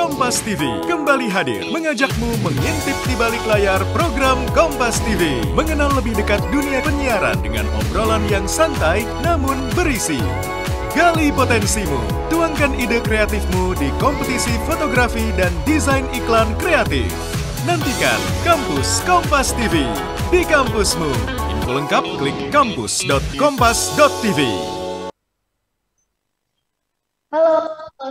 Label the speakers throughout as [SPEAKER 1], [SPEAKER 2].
[SPEAKER 1] Kompas TV kembali hadir mengajakmu mengintip di balik layar program Kompas TV. Mengenal lebih dekat dunia penyiaran dengan obrolan yang santai namun berisi. Gali potensimu, tuangkan ide kreatifmu di kompetisi fotografi dan desain iklan kreatif. Nantikan Kampus Kompas TV di kampusmu. Info lengkap klik kampus.kompas.tv.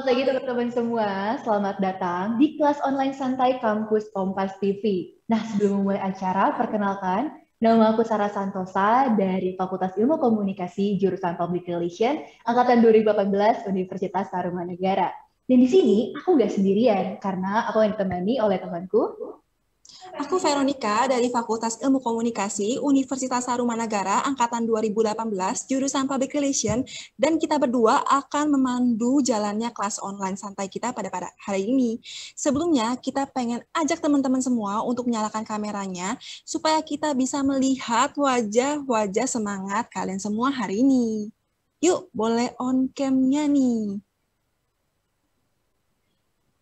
[SPEAKER 2] lagi teman-teman semua, selamat datang di kelas online santai kampus Kompas TV. Nah, sebelum memulai acara, perkenalkan, nama aku Sarah Santosa dari Fakultas Ilmu Komunikasi jurusan Public Relation angkatan 2018 Universitas Tarumanegara. Dan di sini aku nggak sendirian karena aku yang ditemani oleh temanku
[SPEAKER 3] Aku Veronica dari Fakultas Ilmu Komunikasi Universitas Sarumanagara Angkatan 2018 jurusan Public Relation dan kita berdua akan memandu jalannya kelas online santai kita pada pada hari ini. Sebelumnya kita pengen ajak teman-teman semua untuk menyalakan kameranya supaya kita bisa melihat wajah-wajah semangat kalian semua hari ini. Yuk, boleh on camnya nih.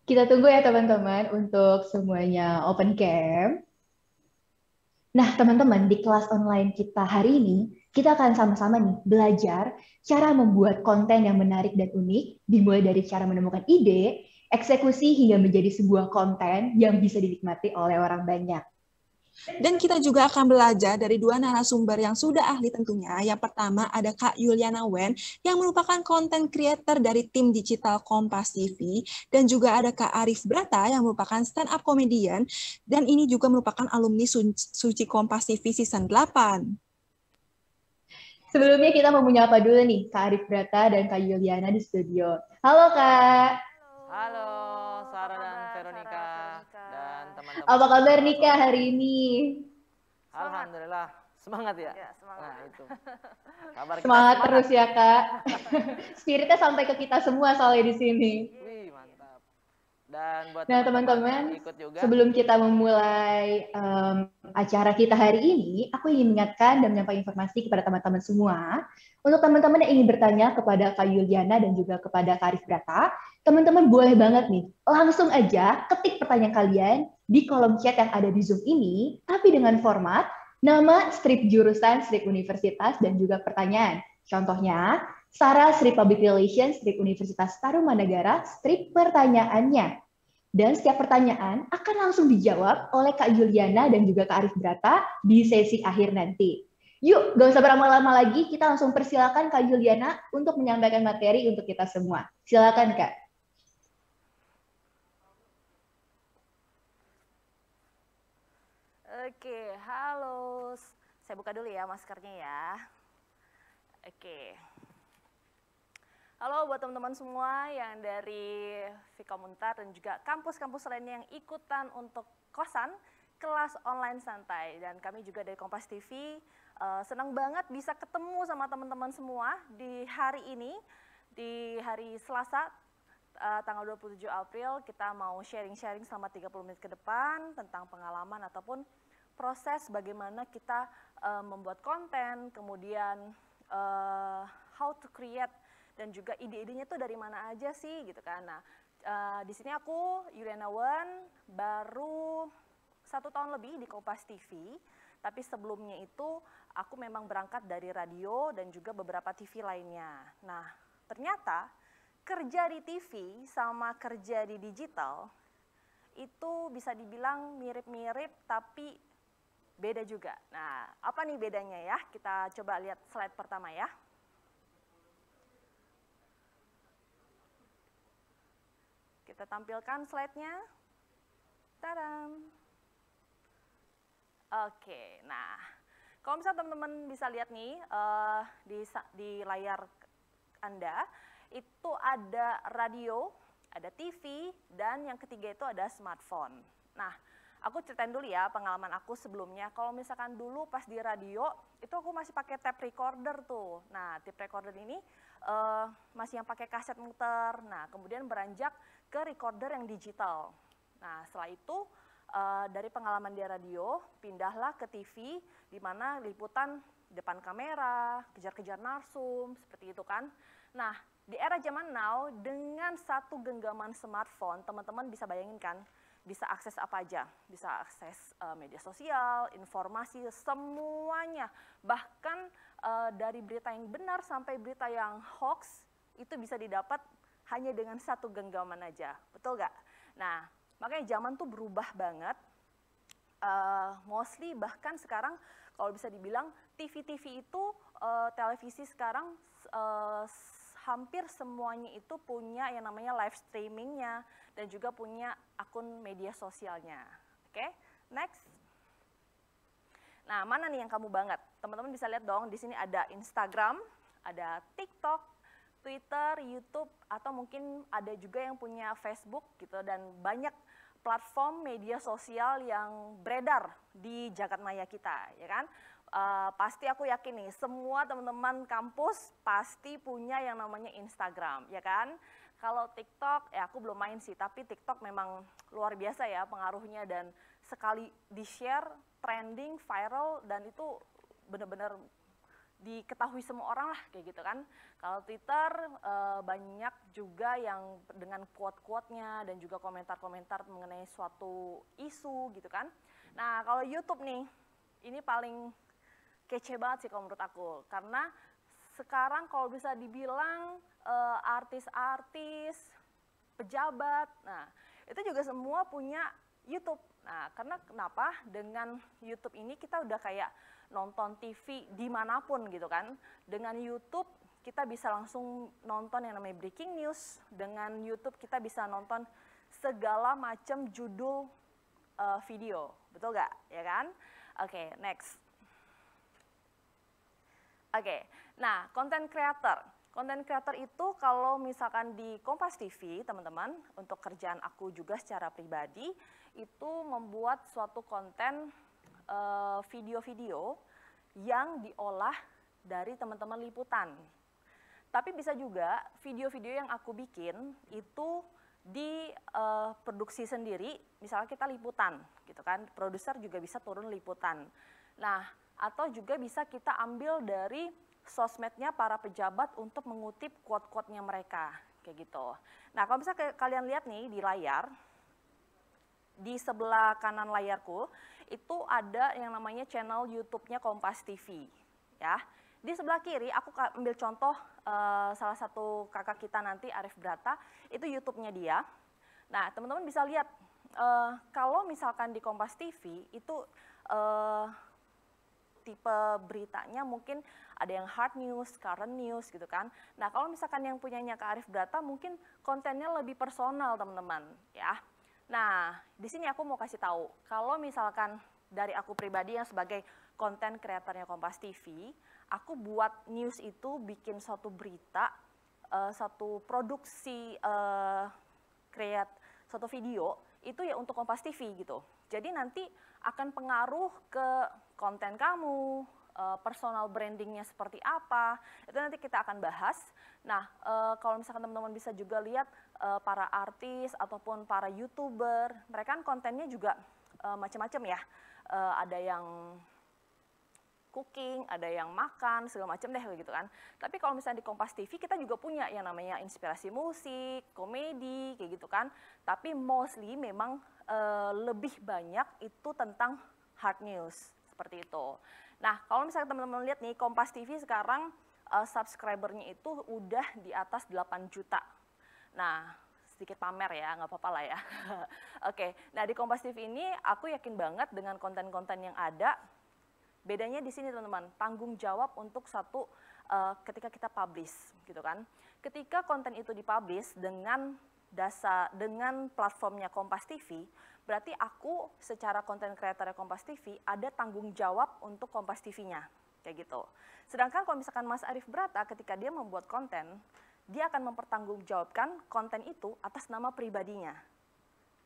[SPEAKER 2] Kita tunggu ya teman-teman untuk semuanya open camp. Nah, teman-teman, di kelas online kita hari ini, kita akan sama-sama nih belajar cara membuat konten yang menarik dan unik, dimulai dari cara menemukan ide, eksekusi hingga menjadi sebuah konten yang bisa dinikmati oleh orang banyak. Dan kita juga akan belajar dari dua narasumber yang sudah ahli tentunya.
[SPEAKER 3] Yang pertama ada Kak Yuliana Wen yang merupakan content creator dari tim digital Kompas TV dan juga ada Kak Arif Brata yang merupakan stand up comedian dan
[SPEAKER 2] ini juga merupakan alumni Suci Kompas TV season 8. Sebelumnya kita mau punya apa dulu nih Kak Arif Brata dan Kak Yuliana di studio. Halo Kak.
[SPEAKER 4] Halo, Sarah
[SPEAKER 2] teman-teman. Apa
[SPEAKER 5] kabar Nika hari ini? Alhamdulillah. Semangat ya? Ya, semangat. Nah, itu.
[SPEAKER 2] Kabar semangat, semangat terus ya, Kak. Spiritnya sampai ke kita semua soalnya di sini. Iya. Dan buat nah, teman-teman, sebelum kita memulai um, acara kita hari ini, aku ingin mengingatkan dan menyampaikan informasi kepada teman-teman semua. Untuk teman-teman yang ingin bertanya kepada Kak Yuliana dan juga kepada Kak Arif Brata, teman-teman boleh banget nih, langsung aja ketik pertanyaan kalian di kolom chat yang ada di Zoom ini, tapi dengan format nama, strip jurusan, strip universitas, dan juga pertanyaan. Contohnya, Sara Strip Public Relations, Strip Universitas Tarumanagara, Strip Pertanyaannya. Dan setiap pertanyaan akan langsung dijawab oleh Kak Juliana dan juga Kak Arif Brata di sesi akhir nanti. Yuk, gak usah berlama-lama lagi, kita langsung persilakan Kak Juliana untuk menyampaikan materi untuk kita semua. Silakan
[SPEAKER 6] Kak. Oke, halo. Saya buka dulu ya maskernya ya. Oke. Halo buat teman-teman semua yang dari Vika Muntar dan juga kampus-kampus lainnya yang ikutan untuk kosan kelas online santai. Dan kami juga dari Kompas TV uh, eh, senang banget bisa ketemu sama teman-teman semua di hari ini, di hari Selasa uh, tanggal 27 April kita mau sharing-sharing selama 30 menit ke depan tentang pengalaman ataupun proses bagaimana kita uh, membuat konten, kemudian uh, how to create dan juga ide-idenya tuh dari mana aja sih gitu kan. Nah, uh, di sini aku Yuliana Wen baru satu tahun lebih di Kompas TV. Tapi sebelumnya itu aku memang berangkat dari radio dan juga beberapa TV lainnya. Nah, ternyata kerja di TV sama kerja di digital itu bisa dibilang mirip-mirip tapi beda juga. Nah, apa nih bedanya ya? Kita coba lihat slide pertama ya. Kita tampilkan slide-nya. Tadam. Oke, nah kalau misalnya teman-teman bisa lihat nih uh, di, di layar Anda, itu ada radio, ada TV, dan yang ketiga itu ada smartphone. Nah, aku ceritain dulu ya pengalaman aku sebelumnya. Kalau misalkan dulu pas di radio, itu aku masih pakai tape recorder tuh. Nah, tape recorder ini uh, masih yang pakai kaset muter. Nah, kemudian beranjak ke recorder yang digital. Nah, setelah itu uh, dari pengalaman di radio, pindahlah ke TV, di mana liputan depan kamera, kejar-kejar narsum, seperti itu kan. Nah, di era zaman now, dengan satu genggaman smartphone, teman-teman bisa bayangin kan, bisa akses apa aja, bisa akses uh, media sosial, informasi, semuanya. Bahkan uh, dari berita yang benar sampai berita yang hoax, itu bisa didapat hanya dengan satu genggaman aja, betul nggak? Nah, makanya zaman tuh berubah banget. Uh, mostly bahkan sekarang kalau bisa dibilang TV-TV itu uh, televisi sekarang uh, hampir semuanya itu punya yang namanya live streamingnya dan juga punya akun media sosialnya. Oke, okay? next. Nah, mana nih yang kamu banget? Teman-teman bisa lihat dong, di sini ada Instagram, ada TikTok, Twitter, YouTube, atau mungkin ada juga yang punya Facebook gitu dan banyak platform media sosial yang beredar di jagat maya kita, ya kan? Uh, pasti aku yakin nih, semua teman-teman kampus pasti punya yang namanya Instagram, ya kan? Kalau TikTok, ya aku belum main sih, tapi TikTok memang luar biasa ya pengaruhnya dan sekali di-share, trending, viral, dan itu benar-benar diketahui semua orang lah kayak gitu kan. Kalau Twitter e, banyak juga yang dengan quote-quote-nya dan juga komentar-komentar mengenai suatu isu gitu kan. Nah kalau YouTube nih ini paling kece banget sih kalau menurut aku karena sekarang kalau bisa dibilang eh, artis-artis, pejabat, nah itu juga semua punya YouTube. Nah karena kenapa dengan YouTube ini kita udah kayak nonton TV dimanapun gitu kan. Dengan YouTube kita bisa langsung nonton yang namanya breaking news. Dengan YouTube kita bisa nonton segala macam judul uh, video, betul nggak? Ya kan? Oke, okay, next. Oke, okay, nah content creator. Content creator itu kalau misalkan di Kompas TV, teman-teman, untuk kerjaan aku juga secara pribadi, itu membuat suatu konten Eh, video-video yang diolah dari teman-teman liputan. Tapi bisa juga video-video yang aku bikin itu diproduksi eh, uh, sendiri, misalnya kita liputan, gitu kan, produser juga bisa turun liputan. Nah, atau juga bisa kita ambil dari sosmednya para pejabat untuk mengutip quote-quote-nya mereka, kayak gitu. Nah, kalau bisa kalian lihat nih di layar, di sebelah kanan layarku, itu ada yang namanya channel YouTube-nya Kompas TV, ya. Di sebelah kiri aku ambil contoh uh, salah satu kakak kita nanti Arif Brata, itu YouTube-nya dia. Nah, teman-teman bisa lihat uh, kalau misalkan di Kompas TV itu uh, tipe beritanya mungkin ada yang hard news, current news gitu kan. Nah kalau misalkan yang punyanya Kak Arif Brata mungkin kontennya lebih personal teman-teman ya. Nah, di sini aku mau kasih tahu, kalau misalkan dari aku pribadi yang sebagai konten kreatornya Kompas TV, aku buat news itu bikin satu berita, uh, eh, satu produksi uh, create suatu video itu ya untuk Kompas TV gitu. Jadi nanti akan pengaruh ke konten kamu, uh, personal brandingnya seperti apa, itu nanti kita akan bahas. Nah, uh, kalau misalkan teman-teman bisa juga lihat uh, para artis ataupun para youtuber, mereka kan kontennya juga uh, macam-macam ya. Uh, ada yang cooking, ada yang makan, segala macam deh gitu kan. Tapi kalau misalnya di Kompas TV kita juga punya yang namanya inspirasi musik, komedi, kayak gitu kan. Tapi mostly memang e, lebih banyak itu tentang hard news seperti itu. Nah kalau misalnya teman-teman lihat nih Kompas TV sekarang e, subscribernya itu udah di atas 8 juta Nah, sedikit pamer ya, nggak apa-apa lah ya. Oke, nah di Kompas TV ini aku yakin banget dengan konten-konten yang ada. Bedanya di sini teman-teman, tanggung jawab untuk satu uh, ketika kita publish gitu kan. Ketika konten itu dipublish dengan dasar dengan platformnya Kompas TV, berarti aku secara konten kreator Kompas TV ada tanggung jawab untuk Kompas TV-nya kayak gitu. Sedangkan kalau misalkan Mas Arief Brata ketika dia membuat konten, dia akan mempertanggungjawabkan konten itu atas nama pribadinya.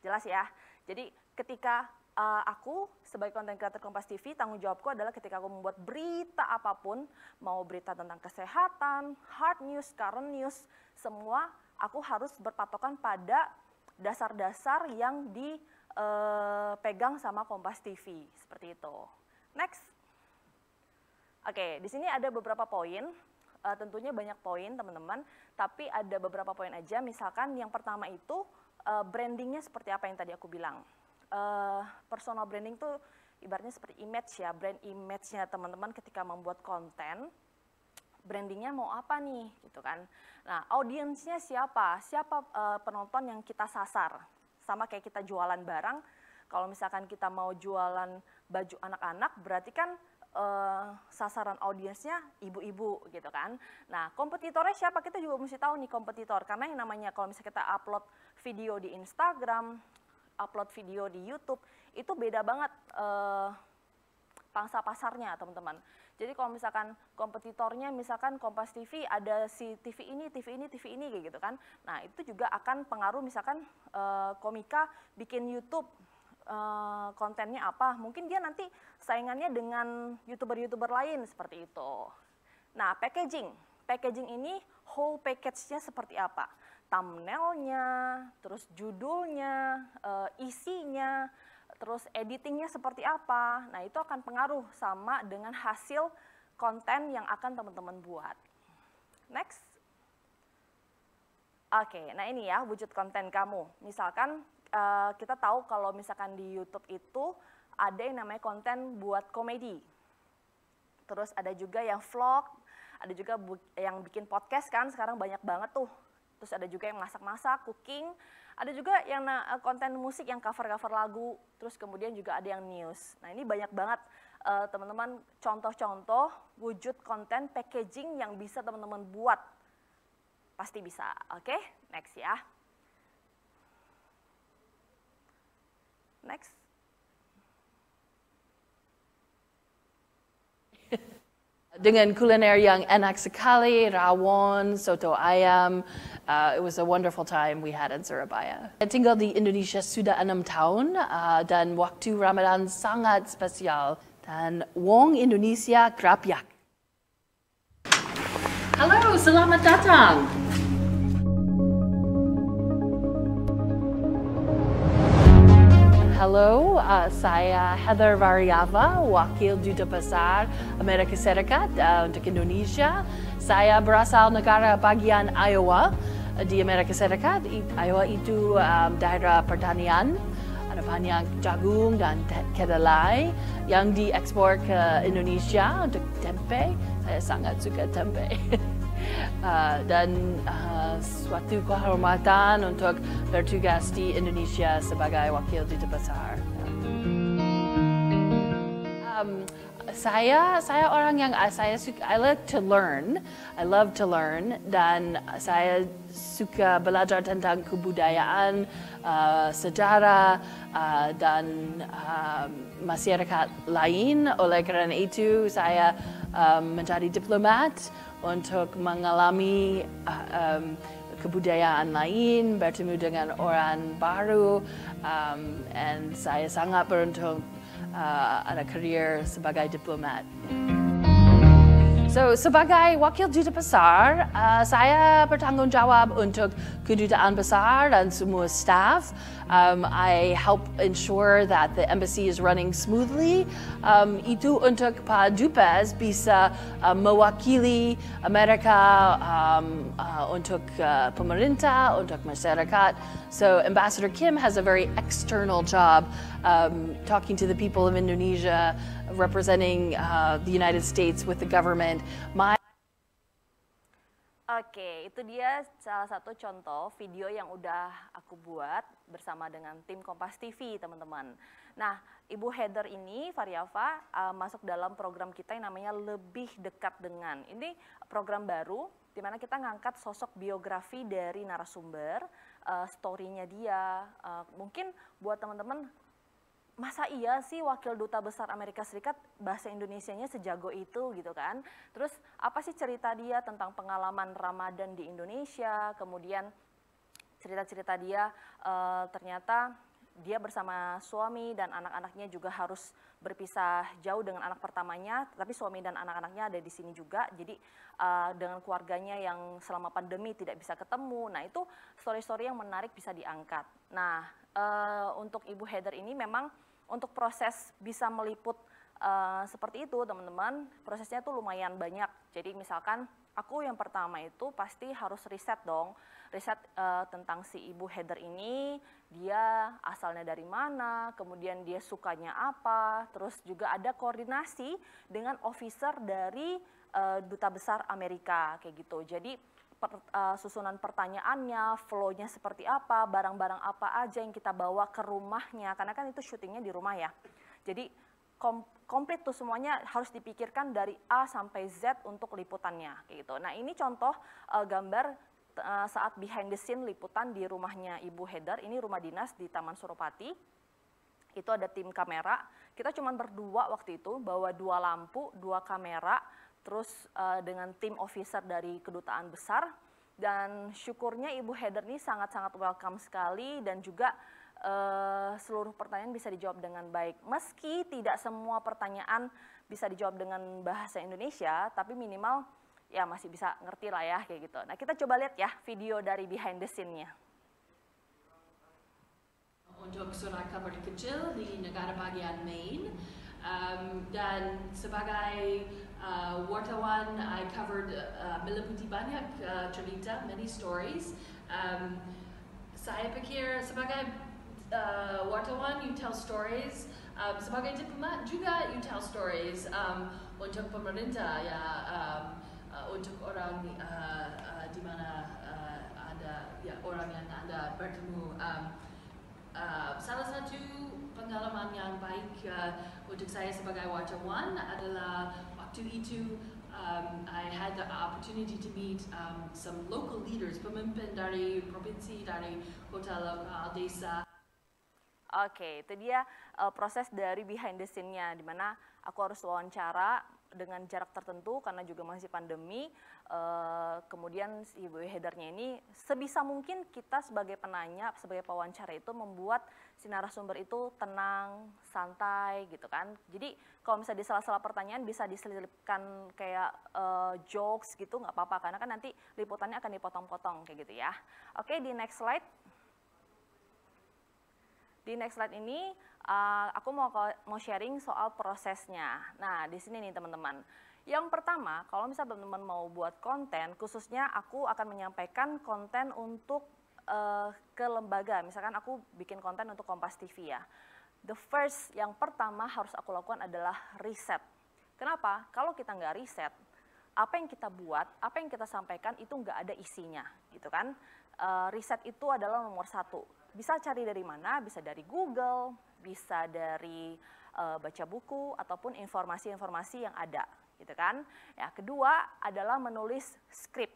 [SPEAKER 6] Jelas ya? Jadi ketika uh, aku sebagai konten creator Kompas TV, tanggung jawabku adalah ketika aku membuat berita apapun, mau berita tentang kesehatan, hard news, current news, semua aku harus berpatokan pada dasar-dasar yang dipegang eh, sama Kompas TV, seperti itu. Next. Oke, di sini ada beberapa poin uh, tentunya banyak poin teman-teman, tapi ada beberapa poin aja. Misalkan yang pertama itu uh, brandingnya seperti apa yang tadi aku bilang. Uh, personal branding tuh ibaratnya seperti image ya, brand image-nya teman-teman ketika membuat konten, brandingnya mau apa nih gitu kan. Nah audiensnya siapa, siapa uh, penonton yang kita sasar. Sama kayak kita jualan barang, kalau misalkan kita mau jualan baju anak-anak berarti kan uh, sasaran audiensnya ibu-ibu gitu kan. Nah kompetitornya siapa kita juga mesti tahu nih kompetitor karena yang namanya kalau misalnya kita upload video di Instagram, upload video di YouTube itu beda banget uh, pangsa pasarnya teman-teman. Jadi kalau misalkan kompetitornya misalkan Kompas TV ada si TV ini, TV ini, TV ini gitu kan. Nah, itu juga akan pengaruh misalkan uh, komika bikin YouTube Eh, kontennya apa. Mungkin dia nanti saingannya dengan youtuber-youtuber lain seperti itu. Nah, packaging. Packaging ini whole package-nya seperti apa? Thumbnailnya, terus judulnya, eh, isinya, terus editing-nya seperti apa. Nah, itu akan pengaruh sama dengan hasil konten yang akan teman-teman buat. Next. Oke, nah ini ya wujud konten kamu. Misalkan uh, kita tahu kalau misalkan di YouTube itu ada yang namanya konten buat komedi. Terus ada juga yang vlog, ada juga yang bikin podcast kan sekarang banyak banget tuh. Terus ada juga yang masak-masak, cooking, ada juga yang eh, konten musik yang cover-cover lagu, terus kemudian juga ada yang news. Nah ini banyak banget uh, teman-teman contoh-contoh wujud konten packaging yang bisa teman-teman buat. Pasti bisa, oke? Okay? Next ya.
[SPEAKER 7] Next. Dengan kuliner yang enak sekali, rawon, soto ayam. Uh, it was a wonderful time we had in Surabaya. Tinggal di Indonesia sudah enam tahun uh, dan waktu Ramadan sangat spesial. Dan wong Indonesia kerap yak. Hello, selamat datang. hello. Uh, saya Heather Variava, Wakil Duta Besar Amerika Serikat uh, untuk Indonesia. Saya berasal negara bagian Iowa uh, di Amerika Serikat. I, Iowa itu um, daerah pertanian. Ada banyak jagung dan te- kedelai yang diekspor ke Indonesia untuk tempe. Saya sangat suka tempe. uh, dan uh, suatu kehormatan untuk bertugas di Indonesia sebagai wakil duta besar. Um, saya saya orang yang eh, saya suka I like to learn, I love to learn dan saya suka belajar tentang kebudayaan, uh, sejarah uh, dan uh, masyarakat lain. Oleh kerana itu saya um, menjadi diplomat untuk mengalami uh, um, kebudayaan lain, bertemu dengan orang baru, um, and saya sangat beruntung uh, ada karier sebagai diplomat. Mm. So sebagai wakil duta besar, uh, ah, saya bertanggungjawab untuk kedutaan besar dan semua staff. Um, I help ensure that the embassy is running smoothly. Um, itu untuk Pak Dupes bisa uh, mewakili Amerika um, uh, untuk uh, pemerintah, untuk masyarakat. So Ambassador Kim has a very external job um, talking to the people of Indonesia, representing uh, the United States with the government. My
[SPEAKER 6] Oke, itu dia salah satu contoh video yang udah aku buat bersama dengan tim Kompas TV, teman-teman. Nah, Ibu Heather ini, Variava, uh, masuk dalam program kita yang namanya Lebih Dekat Dengan. Ini program baru, di mana kita ngangkat sosok biografi dari narasumber, uh, story-nya dia. Uh, mungkin buat teman-teman masa iya sih wakil duta besar Amerika Serikat bahasa Indonesianya sejago itu gitu kan. Terus apa sih cerita dia tentang pengalaman Ramadan di Indonesia, kemudian cerita-cerita dia uh, ternyata dia bersama suami dan anak-anaknya juga harus berpisah jauh dengan anak pertamanya, tapi suami dan anak-anaknya ada di sini juga. Jadi uh, dengan keluarganya yang selama pandemi tidak bisa ketemu. Nah, itu story-story yang menarik bisa diangkat. Nah, uh, untuk ibu header ini memang untuk proses bisa meliput uh, seperti itu teman-teman, prosesnya tuh lumayan banyak. Jadi misalkan aku yang pertama itu pasti harus riset dong, riset uh, tentang si ibu header ini, dia asalnya dari mana, kemudian dia sukanya apa, terus juga ada koordinasi dengan officer dari uh, duta besar Amerika kayak gitu. Jadi per, uh, susunan pertanyaannya, flow-nya seperti apa, barang-barang apa aja yang kita bawa ke rumahnya, karena kan itu syutingnya di rumah ya. Jadi kom komplit tuh semuanya harus dipikirkan dari A sampai Z untuk liputannya gitu. Nah ini contoh uh, gambar uh, saat behind the scene liputan di rumahnya Ibu Heder, ini rumah dinas di Taman Suropati. Itu ada tim kamera, kita cuma berdua waktu itu, bawa dua lampu, dua kamera, terus uh, dengan tim officer dari kedutaan besar dan syukurnya Ibu Heather ini sangat-sangat welcome sekali dan juga uh, seluruh pertanyaan bisa dijawab dengan baik. Meski tidak semua pertanyaan bisa dijawab dengan bahasa Indonesia, tapi minimal ya masih bisa ngerti lah ya kayak gitu. Nah kita coba lihat ya video dari behind the scene-nya.
[SPEAKER 7] Untuk zona kabar kecil di negara bagian Maine um, dan sebagai Uh, Wartawan, I covered uh, Miliputi Banyak uh, Cerita, many stories. Um, saya pikir sebagai uh, wartawan, you tell stories. Um, sebagai diplomat juga, you tell stories. Um, untuk pemerintah, ya, um, uh, untuk orang uh, uh, di mana uh, ada, ya, orang yang anda bertemu. Um, uh, salah satu pengalaman yang baik uh, untuk saya sebagai wartawan adalah to E2, um, I had the opportunity to meet um, some local leaders, pemimpin dari provinsi, dari kota lokal, desa. Oke, okay, itu dia uh,
[SPEAKER 6] proses dari behind the scene-nya, di mana aku harus wawancara dengan jarak tertentu karena juga masih pandemi. Uh, kemudian si headernya ini sebisa mungkin kita sebagai penanya, sebagai pewawancara itu membuat si narasumber itu tenang, santai gitu kan. Jadi kalau misalnya di salah-salah pertanyaan bisa diselipkan kayak uh, jokes gitu nggak apa-apa karena kan nanti liputannya akan dipotong-potong kayak gitu ya. Oke di next slide. Di next slide ini Eh, aku mau mau sharing soal prosesnya. Nah, di sini nih teman-teman. Yang pertama, kalau misalnya teman-teman mau buat konten, khususnya aku akan menyampaikan konten untuk uh, ke lembaga. Misalkan aku bikin konten untuk Kompas TV ya. The first, yang pertama harus aku lakukan adalah riset. Kenapa? Kalau kita nggak riset, apa yang kita buat, apa yang kita sampaikan itu nggak ada isinya, gitu kan? Uh, riset itu adalah nomor satu. Bisa cari dari mana? Bisa dari Google, bisa dari uh, baca buku ataupun informasi-informasi yang ada, gitu kan. Ya, kedua adalah menulis skrip.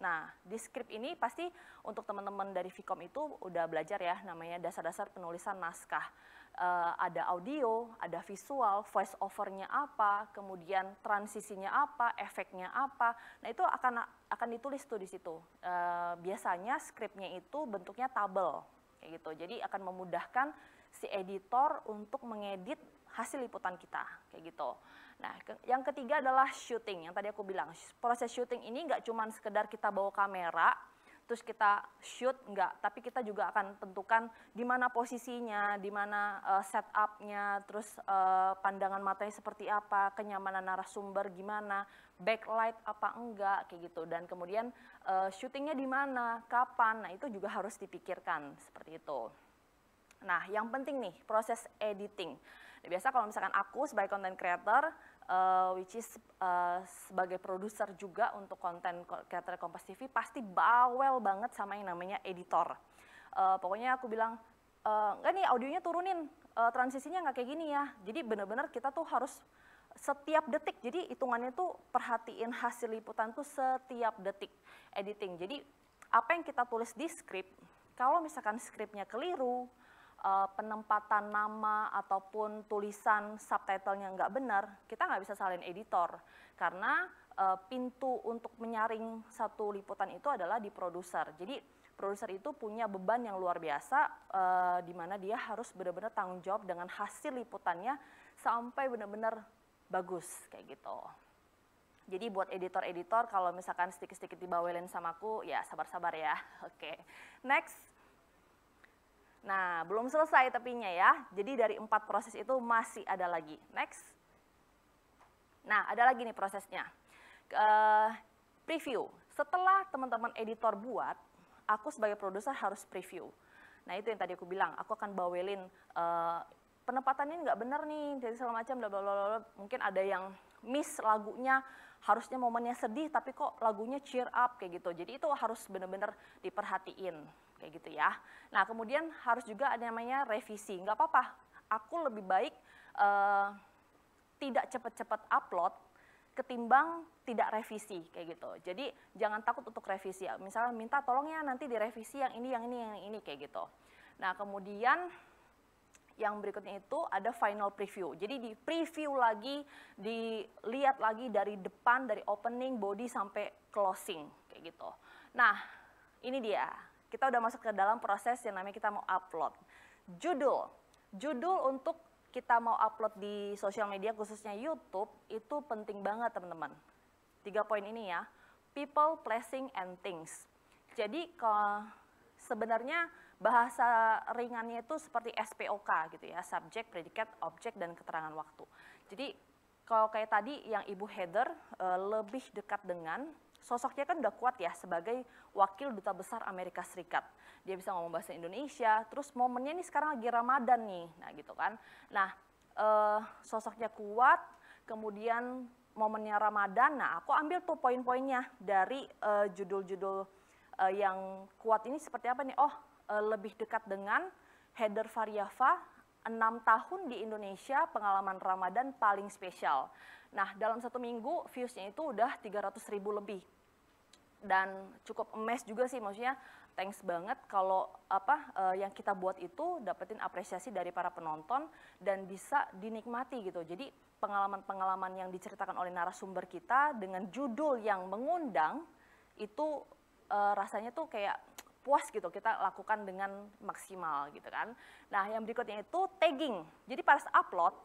[SPEAKER 6] Nah, di skrip ini pasti untuk teman-teman dari Vicom itu udah belajar ya namanya dasar-dasar penulisan naskah. E, ada audio, ada visual, voice overnya apa, kemudian transisinya apa, efeknya apa. Nah, itu akan akan ditulis tuh di situ. E, biasanya skripnya itu bentuknya tabel kayak gitu. Jadi akan memudahkan si editor untuk mengedit hasil liputan kita kayak gitu. Nah, ke yang ketiga adalah shooting. Yang tadi aku bilang proses shooting ini nggak cuma sekedar kita bawa kamera, terus kita shoot nggak, tapi kita juga akan tentukan di mana posisinya, di mana uh, setupnya, terus uh, pandangan matanya seperti apa, kenyamanan narasumber gimana, backlight apa enggak kayak gitu, dan kemudian uh, eh, syutingnya di mana, kapan, nah itu juga harus dipikirkan seperti itu. Nah, yang penting nih proses editing. Biasa kalau misalkan aku sebagai content creator, uh, which is uh, sebagai produser juga untuk konten creator Kompas TV, pasti bawel banget sama yang namanya editor. Uh, pokoknya aku bilang, enggak nih audionya turunin, uh, transisinya nggak kayak gini ya. Jadi benar-benar kita tuh harus setiap detik. Jadi hitungannya tuh perhatiin hasil liputan tuh setiap detik editing. Jadi apa yang kita tulis di script, kalau misalkan scriptnya keliru, uh, penempatan nama ataupun tulisan subtitlenya nggak benar, kita nggak bisa salin editor karena uh, pintu untuk menyaring satu liputan itu adalah di produser. Jadi produser itu punya beban yang luar biasa uh, di mana dia harus benar-benar tanggung jawab dengan hasil liputannya sampai benar-benar bagus kayak gitu. Jadi buat editor-editor kalau misalkan sedikit-sedikit dibawelin sama aku ya sabar-sabar ya. Oke. Okay. Next Nah, belum selesai tepinya ya. Jadi dari empat proses itu masih ada lagi. Next. Nah, ada lagi nih prosesnya. Uh, preview. Setelah teman-teman editor buat, aku sebagai produser harus preview. Nah, itu yang tadi aku bilang. Aku akan bawelin uh, penempatannya nggak benar nih, jadi segala macam, blablabla. Mungkin ada yang miss lagunya, harusnya momennya sedih, tapi kok lagunya cheer up kayak gitu. Jadi itu harus benar-benar diperhatiin kayak gitu ya. Nah kemudian harus juga ada namanya revisi, Enggak apa-apa, aku lebih baik uh, tidak cepat-cepat upload ketimbang tidak revisi kayak gitu. Jadi jangan takut untuk revisi. Misalnya minta tolongnya nanti direvisi yang ini, yang ini, yang ini kayak gitu. Nah kemudian yang berikutnya itu ada final preview. Jadi di preview lagi, dilihat lagi dari depan, dari opening, body sampai closing kayak gitu. Nah ini dia kita udah masuk ke dalam proses yang namanya kita mau upload. Judul, judul untuk kita mau upload di sosial media khususnya YouTube itu penting banget teman-teman. Tiga poin ini ya, people, placing, and things. Jadi kalau sebenarnya bahasa ringannya itu seperti SPOK gitu ya, subject, predicate, object, dan keterangan waktu. Jadi kalau kayak tadi yang ibu header eh, lebih dekat dengan sosoknya kan udah kuat ya sebagai wakil duta besar Amerika Serikat. Dia bisa ngomong bahasa Indonesia, terus momennya ini sekarang lagi Ramadan nih, nah gitu kan. Nah eh, sosoknya kuat, kemudian momennya Ramadan, nah aku ambil tuh poin-poinnya dari eh, judul-judul eh, yang kuat ini seperti apa nih, oh eh, lebih dekat dengan header Variava, 6 tahun di Indonesia pengalaman Ramadan paling spesial. Nah, dalam satu minggu viewsnya itu udah 300 ribu lebih. Dan cukup emes juga sih, maksudnya thanks banget kalau apa uh, yang kita buat itu dapetin apresiasi dari para penonton dan bisa dinikmati gitu. Jadi pengalaman-pengalaman yang diceritakan oleh narasumber kita dengan judul yang mengundang itu uh, rasanya tuh kayak puas gitu kita lakukan dengan maksimal gitu kan. Nah yang berikutnya itu tagging. Jadi pas upload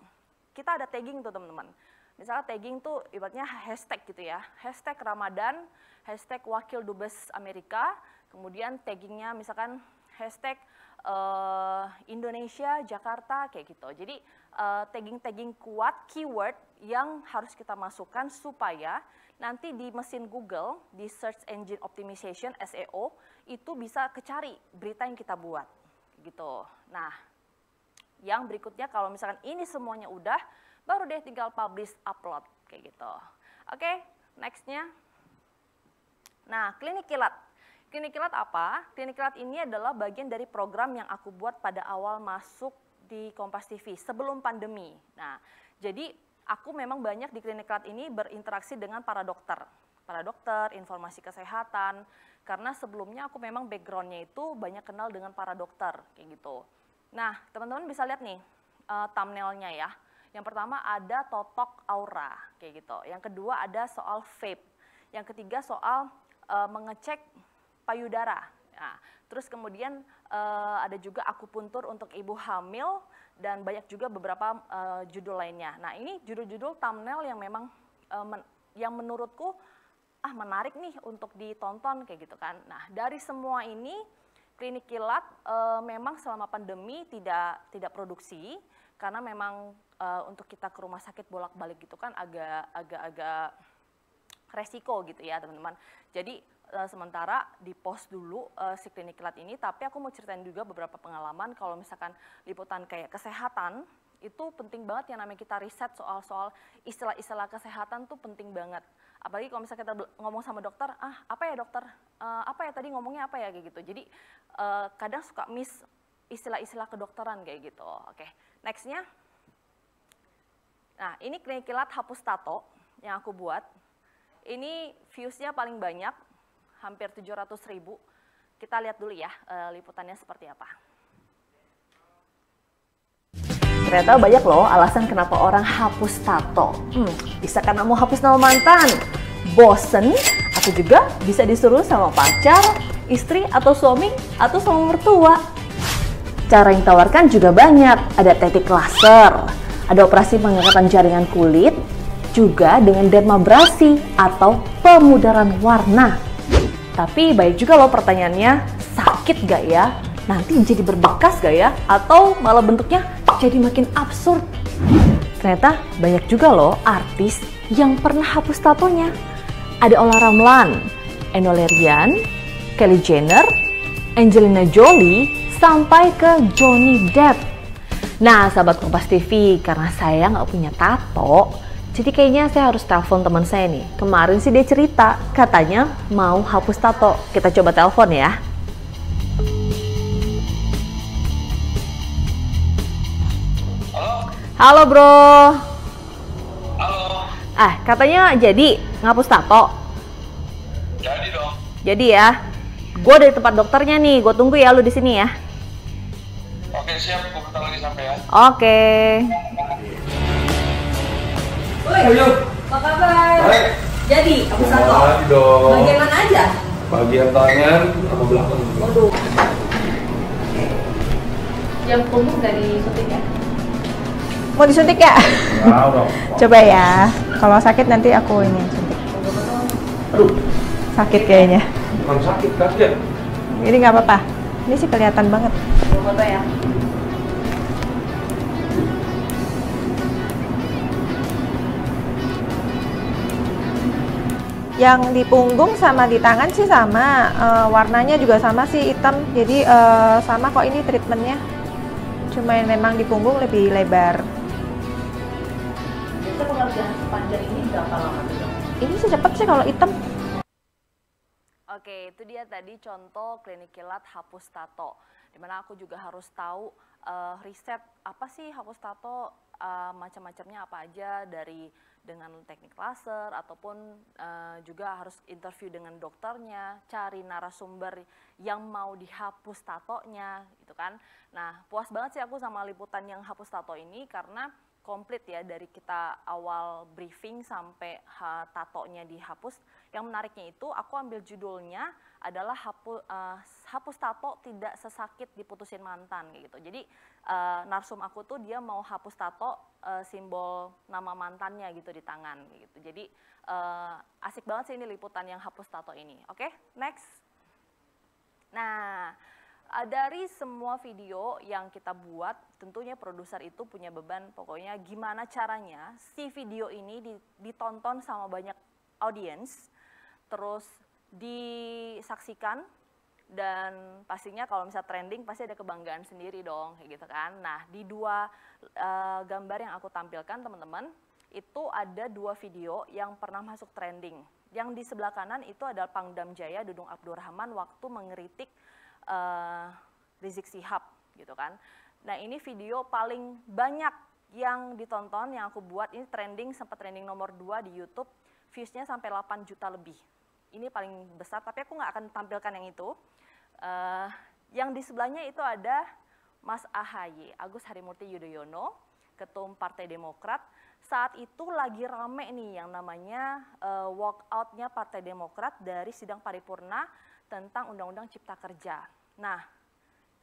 [SPEAKER 6] kita ada tagging tuh teman-teman misalnya tagging tuh ibaratnya hashtag gitu ya, hashtag Ramadan, hashtag Wakil Dubes Amerika, kemudian taggingnya misalkan hashtag uh, Indonesia, Jakarta, kayak gitu. Jadi eh, tagging-tagging uh, tagging -tagging kuat keyword yang harus kita masukkan supaya nanti di mesin Google, di Search Engine Optimization, SEO, itu bisa kecari berita yang kita buat, gitu. Nah, yang berikutnya kalau misalkan ini semuanya udah, baru deh tinggal publish upload kayak gitu. Oke, okay, nextnya. Nah, klinik kilat. Klinik kilat apa? Klinik kilat ini adalah bagian dari program yang aku buat pada awal masuk di Kompas TV sebelum pandemi. Nah, jadi aku memang banyak di klinik kilat ini berinteraksi dengan para dokter. Para dokter, informasi kesehatan, karena sebelumnya aku memang backgroundnya itu banyak kenal dengan para dokter, kayak gitu. Nah, teman-teman bisa lihat nih uh, thumbnailnya ya. Yang pertama ada totok aura kayak gitu. Yang kedua ada soal vape. Yang ketiga soal uh, mengecek payudara. Nah, terus kemudian uh, ada juga akupuntur untuk ibu hamil dan banyak juga beberapa uh, judul lainnya. Nah, ini judul-judul thumbnail yang memang uh, men yang menurutku ah menarik nih untuk ditonton kayak gitu kan. Nah, dari semua ini klinik kilat e, memang selama pandemi tidak tidak produksi karena memang uh, untuk kita ke rumah sakit bolak-balik gitu kan agak agak resiko gitu ya teman-teman. Jadi uh, sementara di pos dulu uh, si klinik kilat ini, tapi aku mau ceritain juga beberapa pengalaman kalau misalkan liputan kayak kesehatan itu penting banget yang namanya kita riset soal-soal istilah-istilah kesehatan tuh penting banget. Apalagi kalau misalnya kita ngomong sama dokter, ah apa ya dokter, uh, apa ya tadi ngomongnya apa ya kayak gitu. Jadi uh, kadang suka miss istilah-istilah kedokteran kayak gitu. Oke, okay. nextnya Nah, ini kilat hapus tato yang aku buat. Ini viewsnya paling banyak, hampir 700 ribu. Kita lihat dulu ya e, liputannya seperti apa. Ternyata banyak loh alasan kenapa orang hapus tato. Hmm, bisa karena mau hapus nama mantan, bosen, atau juga bisa disuruh sama pacar, istri, atau suami, atau sama mertua. Cara yang ditawarkan juga banyak. Ada teknik laser, ada operasi pengangkatan jaringan kulit, juga dengan dermabrasi atau pemudaran warna. Tapi baik juga loh pertanyaannya, sakit gak ya? Nanti jadi berbekas gak ya? Atau malah bentuknya jadi makin absurd? Ternyata banyak juga loh artis yang pernah hapus tatonya. Ada Ola Ramlan, Enolerian, Kelly Jenner, Angelina Jolie, sampai ke Johnny Depp. Nah, sahabat Kompas TV, karena saya nggak punya tato, jadi kayaknya saya harus telepon teman saya nih. Kemarin sih dia cerita, katanya mau hapus tato. Kita coba telepon ya. Halo. Halo bro. Halo. Ah, katanya jadi ngapus tato. Jadi dong. Jadi ya. Gue dari tempat dokternya nih, gue tunggu ya lu di sini ya. Oke siap, gue bentar lagi sampai ya. Oke.
[SPEAKER 1] Ayo.
[SPEAKER 7] Apa kabar? Baik. Jadi,
[SPEAKER 1] aku satu. dong. Bagian mana aja? Bagian tangan sama belakang.
[SPEAKER 6] Waduh. Yang punggung dari suntik ya? Mau disuntik ya?
[SPEAKER 4] Ya,
[SPEAKER 3] Coba ya. Kalau sakit nanti aku ini suntik. Aduh. Sakit kayaknya.
[SPEAKER 4] Bukan sakit, kaget.
[SPEAKER 3] Ini nggak apa-apa. Ini sih kelihatan banget foto ya yang di punggung sama di tangan sih sama e, warnanya juga sama sih hitam jadi e, sama kok ini treatmentnya cuma yang memang di punggung lebih lebar
[SPEAKER 6] pengerjaan sepanjang ini berapa lama ini sih cepet sih kalau hitam Oke, itu dia tadi contoh klinik kilat hapus tato dimana aku juga harus tahu uh, riset apa sih hapus tato uh, macam-macamnya apa aja dari dengan teknik laser ataupun uh, juga harus interview dengan dokternya, cari narasumber yang mau dihapus tatonya gitu kan. Nah, puas banget sih aku sama liputan yang hapus tato ini karena komplit ya dari kita awal briefing sampai ha, tatonya dihapus. Yang menariknya itu aku ambil judulnya adalah hapus, uh, hapus tato tidak sesakit diputusin mantan gitu. Jadi uh, narsum aku tuh dia mau hapus tato uh, simbol nama mantannya gitu di tangan gitu. Jadi uh, asik banget sih ini liputan yang hapus tato ini. Oke, okay, next. Nah, dari semua video yang kita buat, tentunya produser itu punya beban pokoknya gimana caranya si video ini ditonton sama banyak audience terus disaksikan dan pastinya kalau misalnya trending pasti ada kebanggaan sendiri dong kayak gitu kan. Nah, di dua uh, gambar yang aku tampilkan teman-teman, itu ada dua video yang pernah masuk trending. Yang di sebelah kanan itu adalah Pangdam Jaya Dudung Abdurrahman waktu mengeritik uh, Rizik Sihab gitu kan. Nah, ini video paling banyak yang ditonton yang aku buat ini trending sempat trending nomor 2 di YouTube, viewsnya sampai 8 juta lebih ini paling besar, tapi aku nggak akan tampilkan yang itu. Uh, yang di sebelahnya itu ada Mas Ahaye Agus Harimurti Yudhoyono, Ketum Partai Demokrat. Saat itu lagi rame nih yang namanya uh, walkoutnya Partai Demokrat dari sidang paripurna tentang Undang-Undang Cipta Kerja. Nah,